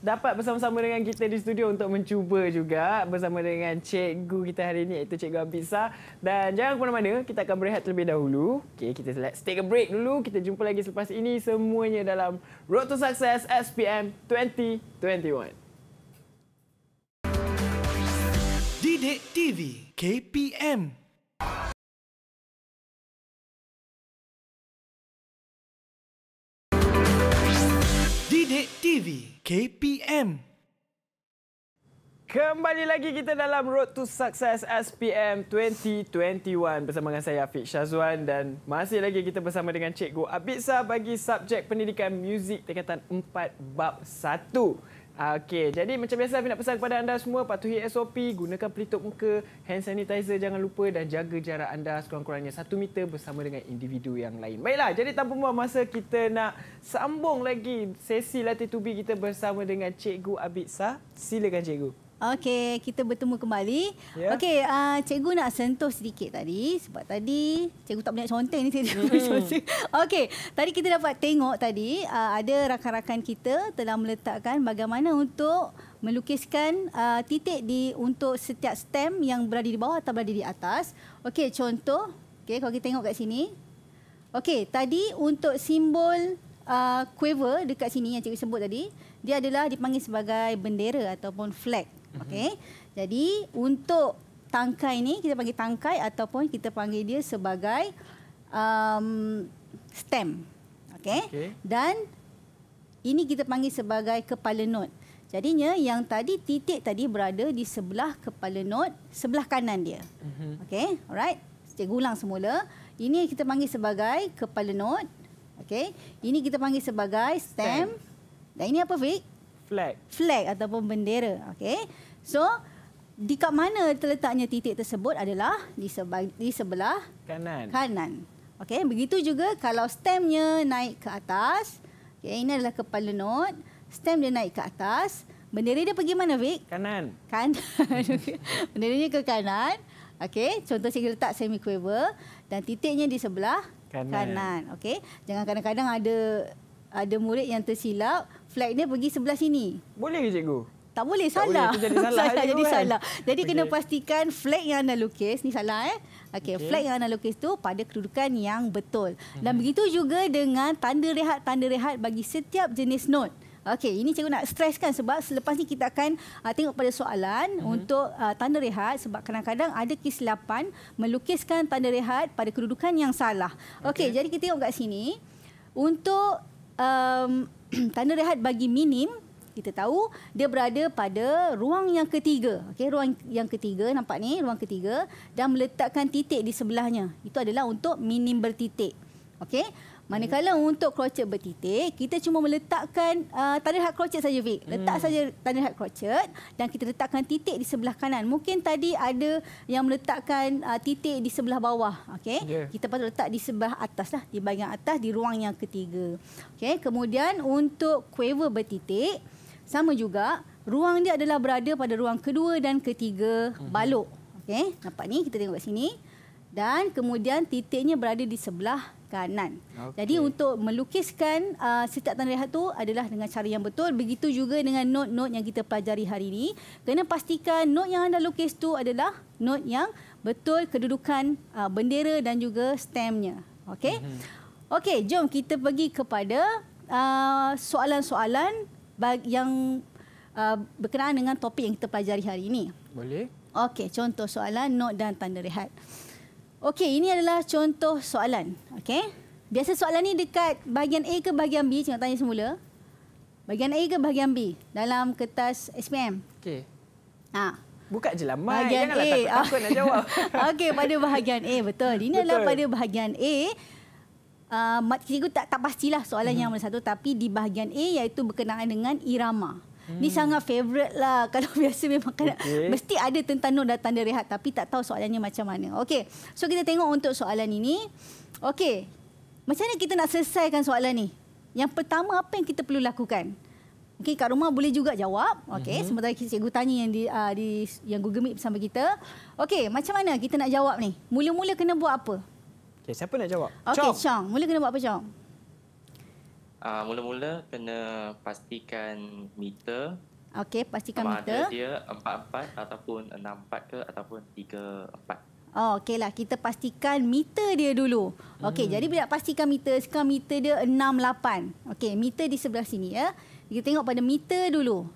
dapat bersama-sama dengan kita di studio untuk mencuba juga bersama dengan cikgu kita hari ini iaitu cikgu Abisa. Dan jangan ke mana-mana, kita akan berehat terlebih dahulu. Okey, kita let's take a break dulu. Kita jumpa lagi selepas ini semuanya dalam Road to Success SPM 2021. Didik TV KPM Sidik TV KPM Kembali lagi kita dalam Road to Success SPM 2021 bersama dengan saya Afiq Syazwan dan masih lagi kita bersama dengan Cikgu Abidsa bagi subjek pendidikan muzik tingkatan 4 bab Okey, jadi macam biasa saya nak pesan kepada anda semua patuhi SOP, gunakan pelitup muka, hand sanitizer jangan lupa dan jaga jarak anda sekurang-kurangnya 1 meter bersama dengan individu yang lain. Baiklah, jadi tanpa membuang masa kita nak sambung lagi sesi latih tubi kita bersama dengan Cikgu Abid Sah. Silakan Cikgu. Okey, kita bertemu kembali. Yeah. Okey, uh, cikgu nak sentuh sedikit tadi sebab tadi cikgu tak banyak conteng ni cikgu. Mm. <laughs> Okey, tadi kita dapat tengok tadi uh, ada rakan-rakan kita telah meletakkan bagaimana untuk melukiskan uh, titik di untuk setiap stem yang berada di bawah atau berada di atas. Okey, contoh, okey kalau kita tengok kat sini. Okey, tadi untuk simbol uh, quiver dekat sini yang cikgu sebut tadi, dia adalah dipanggil sebagai bendera ataupun flag. Okey. Jadi untuk tangkai ni kita panggil tangkai ataupun kita panggil dia sebagai um, stem. Okey. Okay. Dan ini kita panggil sebagai kepala node. Jadinya yang tadi titik tadi berada di sebelah kepala node sebelah kanan dia. Mm-hmm. Okey, alright. Cikgu ulang semula. Ini kita panggil sebagai kepala node, Okey. Ini kita panggil sebagai stem. stem. Dan ini apa, Vic? Flag. Flag ataupun bendera. Okey. So, di kat mana terletaknya titik tersebut adalah di sebelah, di sebelah kanan. kanan. Okey, begitu juga kalau stemnya naik ke atas. okay, ini adalah kepala not. Stem dia naik ke atas. Bendera dia pergi mana, Vic? Kanan. Kanan. Okay. <laughs> Bendera dia ke kanan. Okey, contoh saya letak semi quaver dan titiknya di sebelah kanan. kanan. Okey. Jangan kadang-kadang ada ada murid yang tersilap, flag dia pergi sebelah sini. Boleh ke cikgu? tak boleh salah. Tak boleh, jadi salah, <laughs> salah jadi kan? salah. Jadi okay. kena pastikan flag yang anda lukis ni salah eh. Okey, okay. flag yang anda lukis tu pada kedudukan yang betul. Hmm. Dan begitu juga dengan tanda rehat-tanda rehat bagi setiap jenis note. Okey, ini cikgu nak streskan sebab selepas ni kita akan uh, tengok pada soalan mm-hmm. untuk uh, tanda rehat sebab kadang-kadang ada kesilapan melukiskan tanda rehat pada kedudukan yang salah. Okey, okay, jadi kita tengok kat sini. Untuk um, <clears throat> tanda rehat bagi minim, kita tahu dia berada pada ruang yang ketiga. Okey, ruang yang ketiga nampak ni, ruang ketiga dan meletakkan titik di sebelahnya. Itu adalah untuk minim bertitik. Okey. Manakala hmm. untuk crochet bertitik, kita cuma meletakkan uh, tanda hak crochet saja Vic. Letak hmm. saja tanda hak crochet dan kita letakkan titik di sebelah kanan. Mungkin tadi ada yang meletakkan uh, titik di sebelah bawah. Okay? Yeah. Kita patut letak di sebelah atas, lah, di bahagian atas, di ruang yang ketiga. Okay? Kemudian untuk quaver bertitik, sama juga, ruang dia adalah berada pada ruang kedua dan ketiga mhm. balok. Okey, nampak ni kita tengok kat sini. Dan kemudian titiknya berada di sebelah kanan. Okay. Jadi untuk melukiskan uh, setiap tanda rehat tu adalah dengan cara yang betul. Begitu juga dengan note-note yang kita pelajari hari ini. Kena pastikan note yang anda lukis tu adalah note yang betul kedudukan uh, bendera dan juga stemnya. Okey. Mhm. okay, jom kita pergi kepada uh, soalan-soalan yang uh, berkenaan dengan topik yang kita pelajari hari ini. Boleh. Okey, contoh soalan not dan tanda rehat. Okey, ini adalah contoh soalan. Okey. Biasa soalan ni dekat bahagian A ke bahagian B? Cuma tanya semula. Bahagian A ke bahagian B? Dalam kertas SPM. Okey. Ha. Buka je lah. Mai. Bahagian Janganlah A. takut, takut nak jawab. <laughs> Okey, pada bahagian A. Betul. Ini betul. adalah pada bahagian A. Uh, ah, kita tak, tak pastilah soalan hmm. yang mana mhm. satu tapi di bahagian A iaitu berkenaan dengan irama. Hmm. Ni sangat favourite lah <laughs> kalau biasa memang okay. kena, mesti ada tentang no datang dia rehat tapi tak tahu soalannya macam mana. Okey. So kita tengok untuk soalan ini. Okey. Macam mana kita nak selesaikan soalan ni? Yang pertama apa yang kita perlu lakukan? Okey, kat rumah boleh juga jawab. Okey, mm-hmm. sementara cikgu tanya yang di, uh, di yang Google Meet bersama kita. Okey, macam mana kita nak jawab ni? Mula-mula kena buat apa? Okay, siapa nak jawab? Okay, Chong. Chong. Mula kena buat apa, Chong? Uh, mula-mula kena pastikan meter. Okey, pastikan sama meter. Sama ada dia 4-4 ataupun 6-4 ke ataupun 3-4. Oh, okay lah. Kita pastikan meter dia dulu. Okey, hmm. jadi bila pastikan meter, sekarang meter dia 6-8. Okey, meter di sebelah sini ya. Kita tengok pada meter dulu.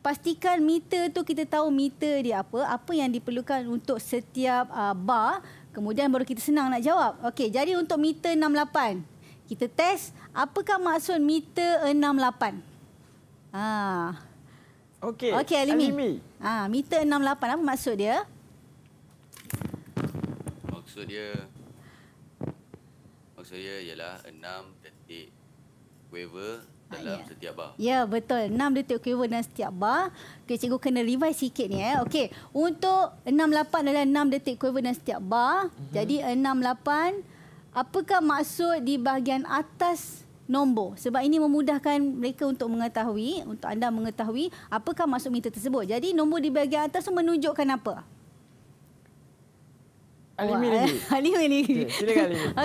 Pastikan meter tu kita tahu meter dia apa. Apa yang diperlukan untuk setiap uh, bar. Kemudian baru kita senang nak jawab. Okey, jadi untuk meter 68. Kita test apakah maksud meter 68? Ha. Okey. Okey, Alimi. Alimi. ah meter 68 apa maksud dia? Maksud dia Maksud dia ialah 6 detik wave Ya. dalam ya. setiap bar. Ya, betul. 6 detik quiver dalam setiap bar. Okey, cikgu kena revise sikit ni eh. Okey. Untuk 68 adalah 6 detik quiver dalam setiap bar. Uh-huh. Jadi 68 apakah maksud di bahagian atas nombor? Sebab ini memudahkan mereka untuk mengetahui, untuk anda mengetahui apakah maksud meter tersebut. Jadi nombor di bahagian atas menunjukkan apa? Alimi lagi. <laughs> Alimi lagi.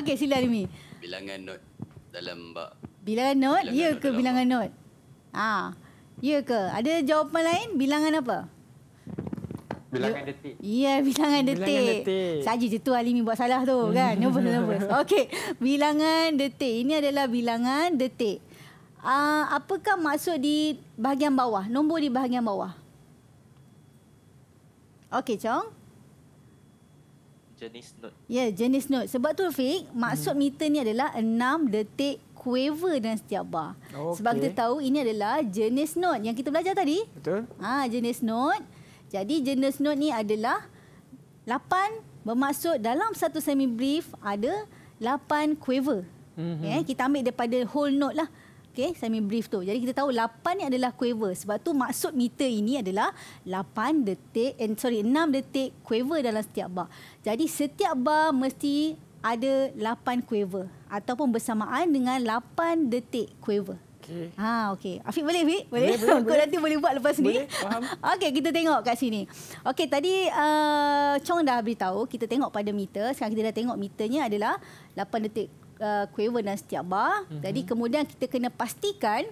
Okay, sila Alimi. Okey, Bilangan note dalam bak Bilangan not? Ya ke not bilangan apa? not? Ha. Ya ke? Ada jawapan lain? Bilangan apa? Bilangan detik. Ya, bilangan detik. Saja je tu Alimi buat salah tu <laughs> kan. Nervous, nervous. Okey. Bilangan detik. Ini adalah bilangan detik. Uh, apakah maksud di bahagian bawah? Nombor di bahagian bawah. Okey, Chong. Jenis note. Ya, yeah, jenis note. Sebab tu, Fik, maksud hmm. meter ni adalah 6 detik quaver dan setiap bar. Okay. Sebab kita tahu ini adalah jenis note yang kita belajar tadi. Betul. Ha, jenis note. Jadi jenis note ni adalah lapan bermaksud dalam satu semi brief ada lapan quaver. Mm-hmm. Eh, kita ambil daripada whole note lah. Okay, semi brief tu. Jadi kita tahu lapan ni adalah quaver. Sebab tu maksud meter ini adalah lapan detik, and eh, sorry, enam detik quaver dalam setiap bar. Jadi setiap bar mesti ada lapan quaver ataupun bersamaan dengan 8 detik quaver. Okay. Ha okey. Afiq boleh Afiq? Boleh. boleh, boleh, <laughs> boleh. nanti boleh buat lepas ni. Boleh, faham. <laughs> okey, kita tengok kat sini. Okey, tadi uh, Chong dah beritahu kita tengok pada meter. Sekarang kita dah tengok meternya adalah 8 detik uh, quaver dan setiap bar. Mm-hmm. Jadi kemudian kita kena pastikan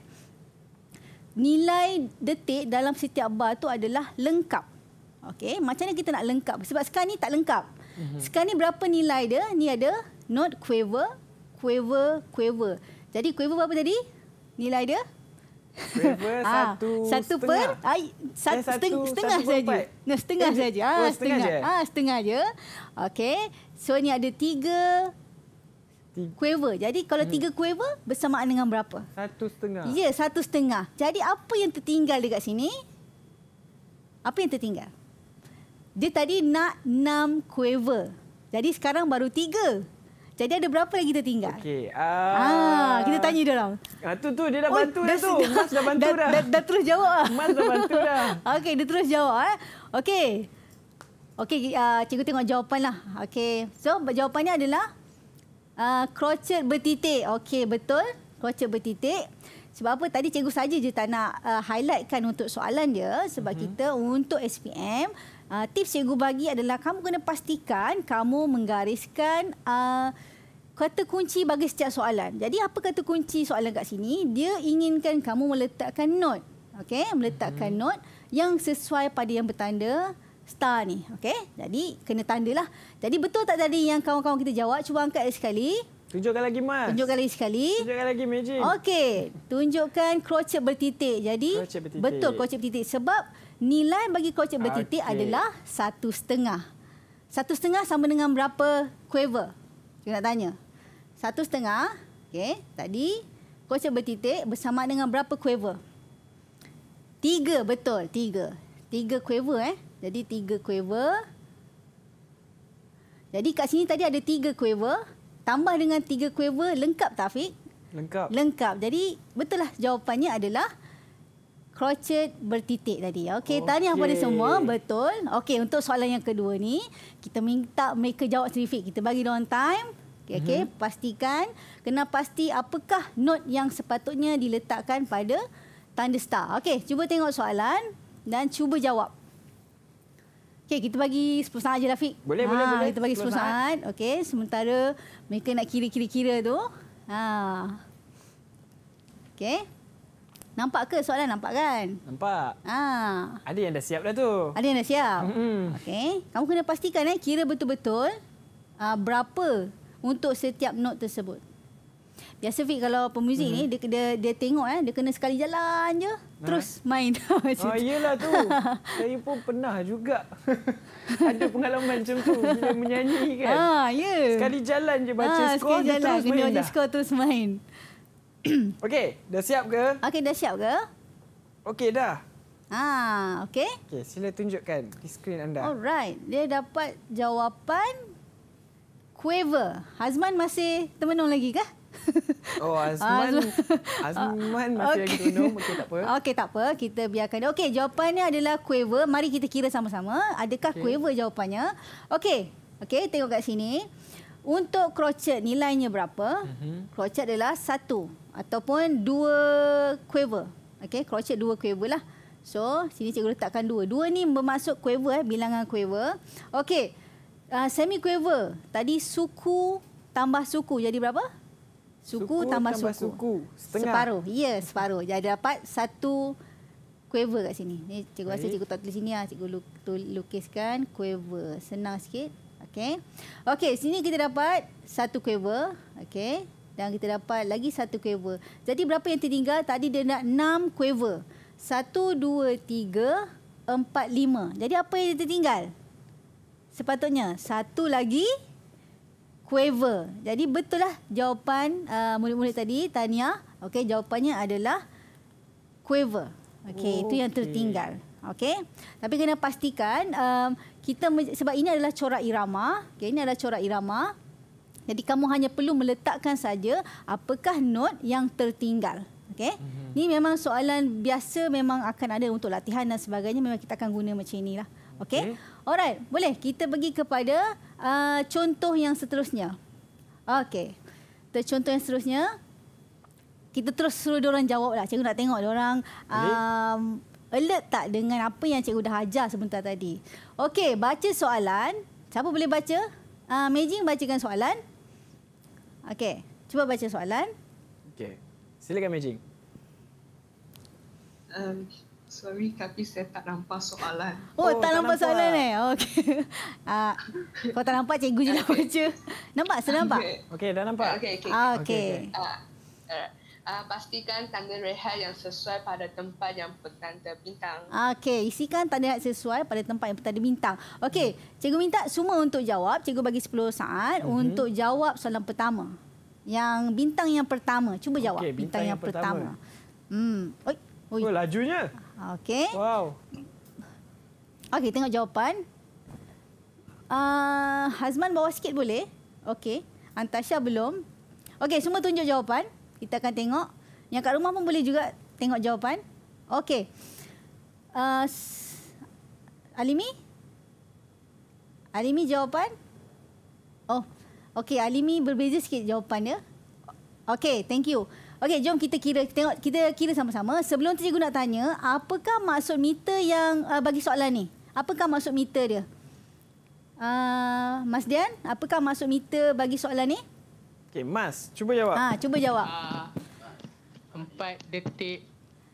nilai detik dalam setiap bar tu adalah lengkap. Okey, macam mana kita nak lengkap? Sebab sekarang ni tak lengkap. Mm-hmm. Sekarang ni berapa nilai dia? Ni ada note quaver, quaver quaver. Jadi quaver berapa tadi? Nilai dia? Quaver <laughs> ah, satu, satu per, setengah. Ay, eh, sat, eh, satu setengah saja. No, setengah eh, saja. Ah, oh, setengah. Ah, setengah aja. Okey. So ni ada tiga Quaver. Jadi kalau hmm. tiga quaver bersamaan dengan berapa? Satu setengah. Ya, satu setengah. Jadi apa yang tertinggal dekat sini? Apa yang tertinggal? Dia tadi nak enam quaver. Jadi sekarang baru tiga. Jadi ada berapa yang kita tinggal? Okey. Uh, ah, kita tanya dia orang. Ah tu tu dia dah oh, bantu dah, dah tu. Dah, Mas dah bantu dah. Dah, dah, dah, dah terus jawab ah. Mas dah bantu dah. <laughs> Okey, dia terus jawab eh. Okey. Okey, uh, cikgu tengok jawapan lah. Okey. So, jawapannya adalah uh, crochet bertitik. Okey, betul. Crochet bertitik. Sebab apa tadi cikgu saja je tak nak uh, highlightkan untuk soalan dia sebab uh-huh. kita untuk SPM Uh, tips cikgu bagi adalah kamu kena pastikan kamu menggariskan uh, kata kunci bagi setiap soalan. Jadi apa kata kunci soalan kat sini? Dia inginkan kamu meletakkan note. Okey, meletakkan hmm. note yang sesuai pada yang bertanda star ni. Okey. Jadi kena tandalah. Jadi betul tak tadi yang kawan-kawan kita jawab? Cuba angkat sekali. Tunjukkan lagi Mas. Tunjukkan lagi sekali. Tunjukkan lagi Meiji. Okey, tunjukkan crochet bertitik. Jadi crochet bertitik. betul crochet bertitik sebab nilai bagi kocek bertitik okay. adalah satu setengah. Satu setengah sama dengan berapa quaver? Cuma nak tanya. Satu setengah, okay, tadi kocek bertitik bersama dengan berapa quaver? Tiga, betul. Tiga. Tiga quaver eh. Jadi tiga quaver. Jadi kat sini tadi ada tiga quaver. Tambah dengan tiga quaver, lengkap tak Fik? Lengkap. Lengkap. Jadi betul lah jawapannya adalah crochet bertitik tadi. Okey, tahniah okay. semua. Betul. Okey, untuk soalan yang kedua ni, kita minta mereka jawab sendiri. Kita bagi dia time. Okey, okay. mm-hmm. pastikan. Kena pasti apakah note yang sepatutnya diletakkan pada tanda star. Okey, cuba tengok soalan dan cuba jawab. Okey, kita bagi 10 saat je, Rafiq. Boleh, ha, boleh, boleh. Kita bagi 10 saat. saat. Okey, sementara mereka nak kira-kira-kira tu. Ha. Okey. Nampak ke soalan nampak kan? Nampak. Ha. Ada yang dah siap dah tu. Ada yang dah siap? Mm-hmm. Okey. Kamu kena pastikan eh kira betul-betul uh, berapa untuk setiap not tersebut. Biasa Fik kalau pemuzik mm-hmm. ni dia, dia, dia tengok eh dia kena sekali jalan je ha? terus main. oh <laughs> iyalah tu. <laughs> Saya pun pernah juga. <laughs> ada pengalaman macam tu bila menyanyi kan. Ha ya. Yeah. Sekali jalan je baca ha, skor terus, terus main. Ha skor terus main. <clears throat> Okey, dah siap ke? Okey, dah siap ke? Okey, dah. Ha, okey. Okey, sila tunjukkan di skrin anda. Alright, dia dapat jawapan Quaver. Hazman masih termenung lagi ke? <laughs> Oh, Azman. Azman, Azman masih okay. lagi termenung, okey tak apa. Okey, tak apa. Kita biarkan dia. Okey, jawapannya adalah Quaver. Mari kita kira sama-sama. Adakah okay. Quaver jawapannya? Okey. okay. tengok kat sini. Untuk crochet nilainya berapa? Mm -hmm. Crochet adalah satu ataupun dua quiver. Okey, crochet dua quiver lah. So, sini cikgu letakkan dua. Dua ni bermaksud quiver eh, bilangan quiver. Okey. Uh, semi quiver. Tadi suku tambah suku jadi berapa? Suku, suku tambah, tambah suku. suku. Setengah. Separuh. Ya, yeah, separuh. Jadi dapat satu quiver kat sini. Ni cikgu rasa cikgu tak tulis sini ah. Cikgu lukiskan quiver. Senang sikit. Okey. Okey, sini kita dapat satu quiver. Okey dan kita dapat lagi satu quaver. Jadi berapa yang tertinggal? Tadi dia nak 6 quaver. dua, tiga, empat, lima. Jadi apa yang tertinggal? Sepatutnya satu lagi quaver. Jadi betul lah jawapan uh, murid-murid tadi Tania. Okey, jawapannya adalah quaver. Okey, oh, itu yang tertinggal. Okey. Tapi kena pastikan um, kita sebab ini adalah corak irama. Okey, ini adalah corak irama. Jadi kamu hanya perlu meletakkan saja apakah note yang tertinggal. Okey. Mm-hmm. Ni memang soalan biasa memang akan ada untuk latihan dan sebagainya memang kita akan guna macam inilah. Okey. Okay. Alright, boleh kita pergi kepada uh, contoh yang seterusnya. Okey. Ter contoh yang seterusnya kita terus suruh diorang jawablah. Cikgu nak tengok orang um, alert tak dengan apa yang cikgu dah ajar sebentar tadi. Okey, baca soalan. Siapa boleh baca? Uh, Meijing bacakan soalan. Okey, cuba baca soalan. Okey, silakan Mejing. Um, sorry, tapi saya tak nampak soalan. Oh, oh tak, tak nampak, nampak soalan eh? Okey. Uh, <laughs> ah, kalau tak nampak, cikgu je okay. baca. Nampak? Saya nampak? Okey, dah nampak. Ah, okey, okey. Okey. Okay. Uh, okay. Uh, uh, pastikan tanda rehat yang sesuai pada tempat yang bertanda bintang. Okey, isikan tanda rehat sesuai pada tempat yang bertanda bintang. Okey, cikgu minta semua untuk jawab. Cikgu bagi 10 saat uh untuk jawab soalan pertama. Yang bintang yang pertama. Cuba jawab okay, bintang, bintang yang, yang pertama. pertama. Hmm. Oi. Oi. Oh, lajunya. Okey. Wow. Okey, tengok jawapan. Uh, Hazman bawa sikit boleh? Okey. Antasha belum. Okey, semua tunjuk jawapan kita akan tengok. Yang kat rumah pun boleh juga tengok jawapan. Okey. Uh, Alimi? Alimi jawapan? Oh, okey Alimi berbeza sikit jawapan dia. Okey, thank you. Okey, jom kita kira. Tengok kita kira sama-sama. Sebelum tu cikgu nak tanya, apakah maksud meter yang uh, bagi soalan ni? Apakah maksud meter dia? Uh, Mas Dian, apakah maksud meter bagi soalan ni? Okey, Mas, cuba jawab. Ha, cuba jawab. Ah, empat detik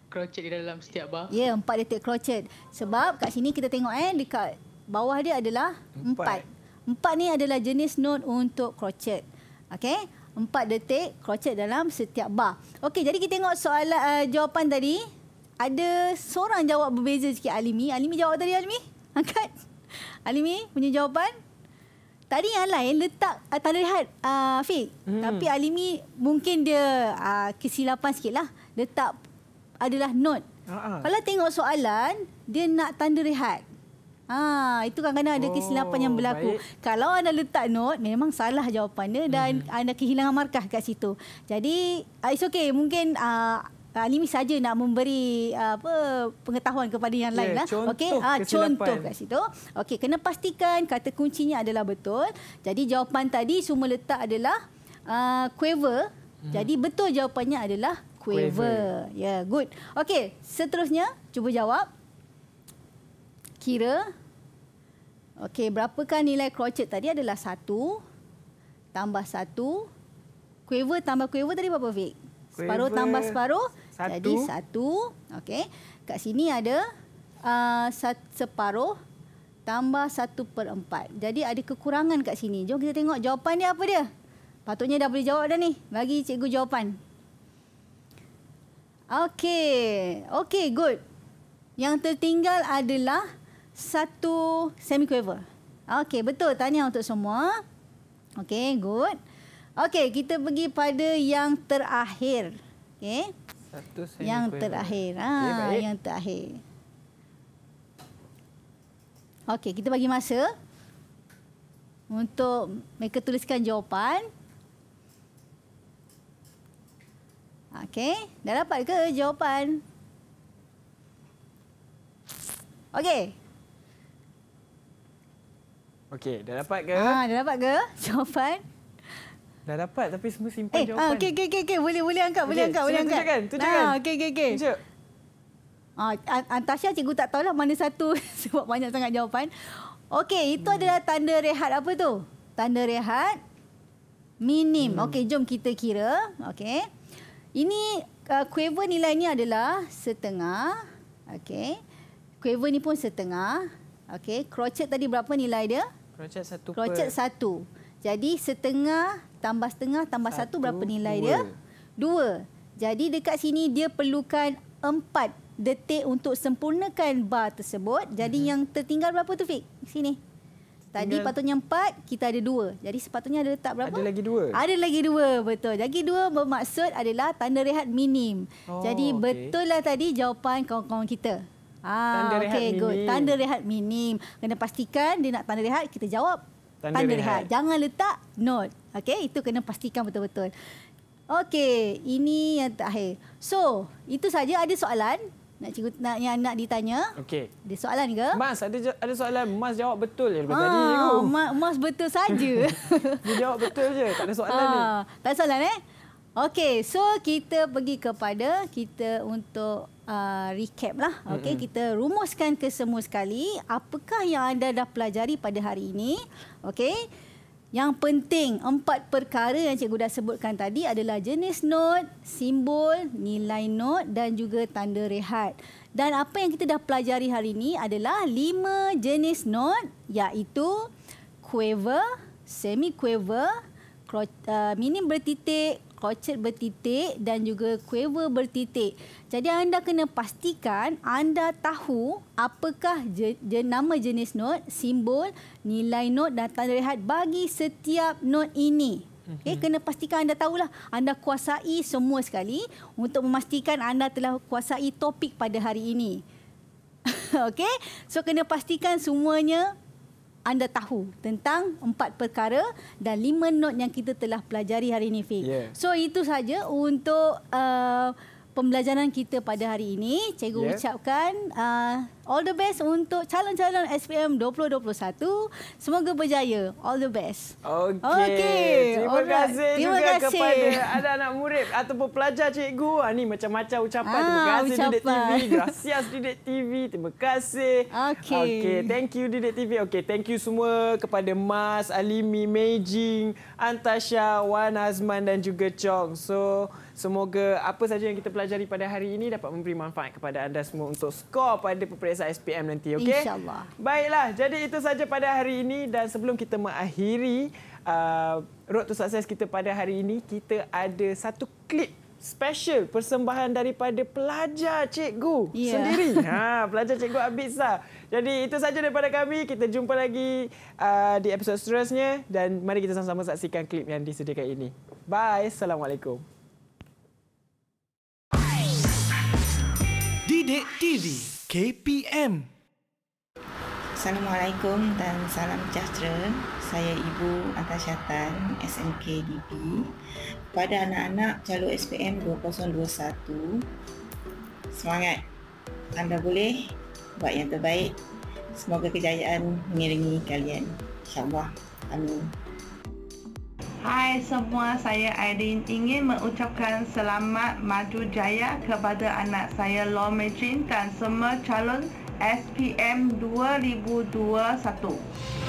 crochet di dalam setiap bar. Ya, yeah, empat detik crochet. Sebab kat sini kita tengok eh, dekat bawah dia adalah empat. Empat, empat ni adalah jenis note untuk crochet. Okey, empat detik crochet dalam setiap bar. Okey, jadi kita tengok soalan uh, eh, jawapan tadi. Ada seorang jawab berbeza sikit Alimi. Alimi jawab tadi Alimi? Angkat. Alimi punya jawapan? tadi yang lain letak uh, ah, tanda lihat uh, ah, fake. Hmm. Tapi Alimi mungkin dia uh, kesilapan sikit lah. Letak adalah note. Uh-huh. Kalau tengok soalan, dia nak tanda rehat. Ha, itu kadang-kadang ada kesilapan oh, yang berlaku. Baik. Kalau anda letak note, memang salah jawapannya dan hmm. anda kehilangan markah kat situ. Jadi, uh, it's okay. Mungkin uh, uh, Limi saja nak memberi uh, apa pengetahuan kepada yang ya, lain yeah, lah. Okey, uh, contoh kat situ. okay? kena pastikan kata kuncinya adalah betul. Jadi jawapan tadi semua letak adalah uh, quaver. Hmm. Jadi betul jawapannya adalah quaver. quaver. Ya, yeah, good. Okay, seterusnya cuba jawab. Kira okay? berapakah nilai crochet tadi adalah satu tambah satu. Quaver tambah quaver tadi berapa, Vic? Separuh tambah separuh satu. Jadi satu. Okey. Kat sini ada uh, separuh tambah satu per Jadi ada kekurangan kat sini. Jom kita tengok jawapan dia apa dia. Patutnya dah boleh jawab dah ni. Bagi cikgu jawapan. Okey. Okey, good. Yang tertinggal adalah satu semiquaver. Okey, betul. Tanya untuk semua. Okey, good. Okey, kita pergi pada yang terakhir. Okey. Satu yang terakhir. Ha, ah, okay, yang terakhir. Okey, kita bagi masa untuk mereka tuliskan jawapan. Okey, dah dapat ke jawapan? Okey. Okey, dah dapat ke? ha, dah dapat ke <laughs> jawapan? Dah dapat tapi semua simpan eh, ah, jawapan. Okey, okey, okey. Okay. Boleh, boleh angkat. Okay, boleh angkat, boleh angkat. Tunjukkan, tunjukkan. Ha, okey, okey, okey. Tunjuk. Ah, Antasya cikgu tak tahu lah mana satu <laughs> sebab banyak sangat jawapan. Okey, itu hmm. adalah tanda rehat apa tu? Tanda rehat minim. Hmm. Okey, jom kita kira. Okey. Ini uh, quaver nilai ni adalah setengah. Okey. Quaver ni pun setengah. Okey, crochet tadi berapa nilai dia? Crochet satu. Crochet per... satu. Jadi setengah tambah setengah tambah satu, satu berapa nilai dua. dia? Dua. Jadi dekat sini dia perlukan empat detik untuk sempurnakan bar tersebut. Jadi hmm. yang tertinggal berapa tu Fik? Sini. Tadi Tinggal. patutnya empat, kita ada dua. Jadi sepatutnya ada letak berapa? Ada lagi dua. Ada lagi dua, betul. Lagi dua bermaksud adalah tanda rehat minim. Oh, Jadi okay. betul lah tadi jawapan kawan-kawan kita. Ah, tanda rehat okay, minim. Good. Tanda rehat minim. Kena pastikan dia nak tanda rehat, kita jawab. Tanda, tanda rehat. rehat. Jangan letak note. Okey, itu kena pastikan betul-betul. Okey, ini yang terakhir. So, itu saja ada soalan nak cikgu nak yang nak ditanya. Okey. Ada soalan ke? Mas, ada ada soalan. Mas jawab betul je ah, tadi. Mas betul saja. <laughs> Dia jawab betul je. Tak ada soalan ah, ni. Tak soalan eh? Okey, so kita pergi kepada kita untuk uh, recap lah. Okey, mm-hmm. kita rumuskan kesemua sekali. Apakah yang anda dah pelajari pada hari ini? Okey. Yang penting empat perkara yang cikgu dah sebutkan tadi adalah jenis note, simbol, nilai note dan juga tanda rehat. Dan apa yang kita dah pelajari hari ini adalah lima jenis note iaitu quaver, semi quaver, minim bertitik, kocet bertitik dan juga quaver bertitik. Jadi anda kena pastikan anda tahu apakah je, je, nama jenis not, simbol, nilai not dan tanda rehat bagi setiap not ini. Okay, mm Kena pastikan anda tahulah anda kuasai semua sekali untuk memastikan anda telah kuasai topik pada hari ini. <laughs> Okey. So kena pastikan semuanya anda tahu tentang empat perkara dan lima note yang kita telah pelajari hari ini, Fik. Yeah. So itu saja untuk uh, pembelajaran kita pada hari ini. Cikgu yeah. ucapkan uh, all the best untuk calon-calon SPM 2021. Semoga berjaya. All the best. Okey. Okay. Terima Alright. kasih Terima juga kasih. kepada <laughs> anak-anak murid ataupun pelajar cikgu. Ha, macam-macam ucapan. Ah, Terima kasih ucapan. Didik TV. Gracias Didik TV. Terima kasih. Okey. Okay. Thank you Didik TV. Okey. Thank you semua kepada Mas, Alimi, Meijing, Antasha, Wan, Azman dan juga Chong. So, Semoga apa saja yang kita pelajari pada hari ini dapat memberi manfaat kepada anda semua untuk skor pada peperiksa SPM nanti. Okay? InsyaAllah. Baiklah, jadi itu saja pada hari ini. Dan sebelum kita mengakhiri uh, Road to Success kita pada hari ini, kita ada satu klip special persembahan daripada pelajar cikgu yeah. sendiri. <laughs> Ha, pelajar cikgu Abiza. Jadi itu saja daripada kami. Kita jumpa lagi uh, di episod seterusnya dan mari kita sama-sama saksikan klip yang disediakan ini. Bye. Assalamualaikum. Sidik TV KPM Assalamualaikum dan salam sejahtera. Saya Ibu Atasha Tan, SMK DP. Pada anak-anak calon SPM 2021, semangat. Anda boleh buat yang terbaik. Semoga kejayaan mengiringi kalian. InsyaAllah. Amin. Hai semua, saya Aileen ingin mengucapkan selamat maju jaya kepada anak saya Law Majin dan semua calon SPM 2021.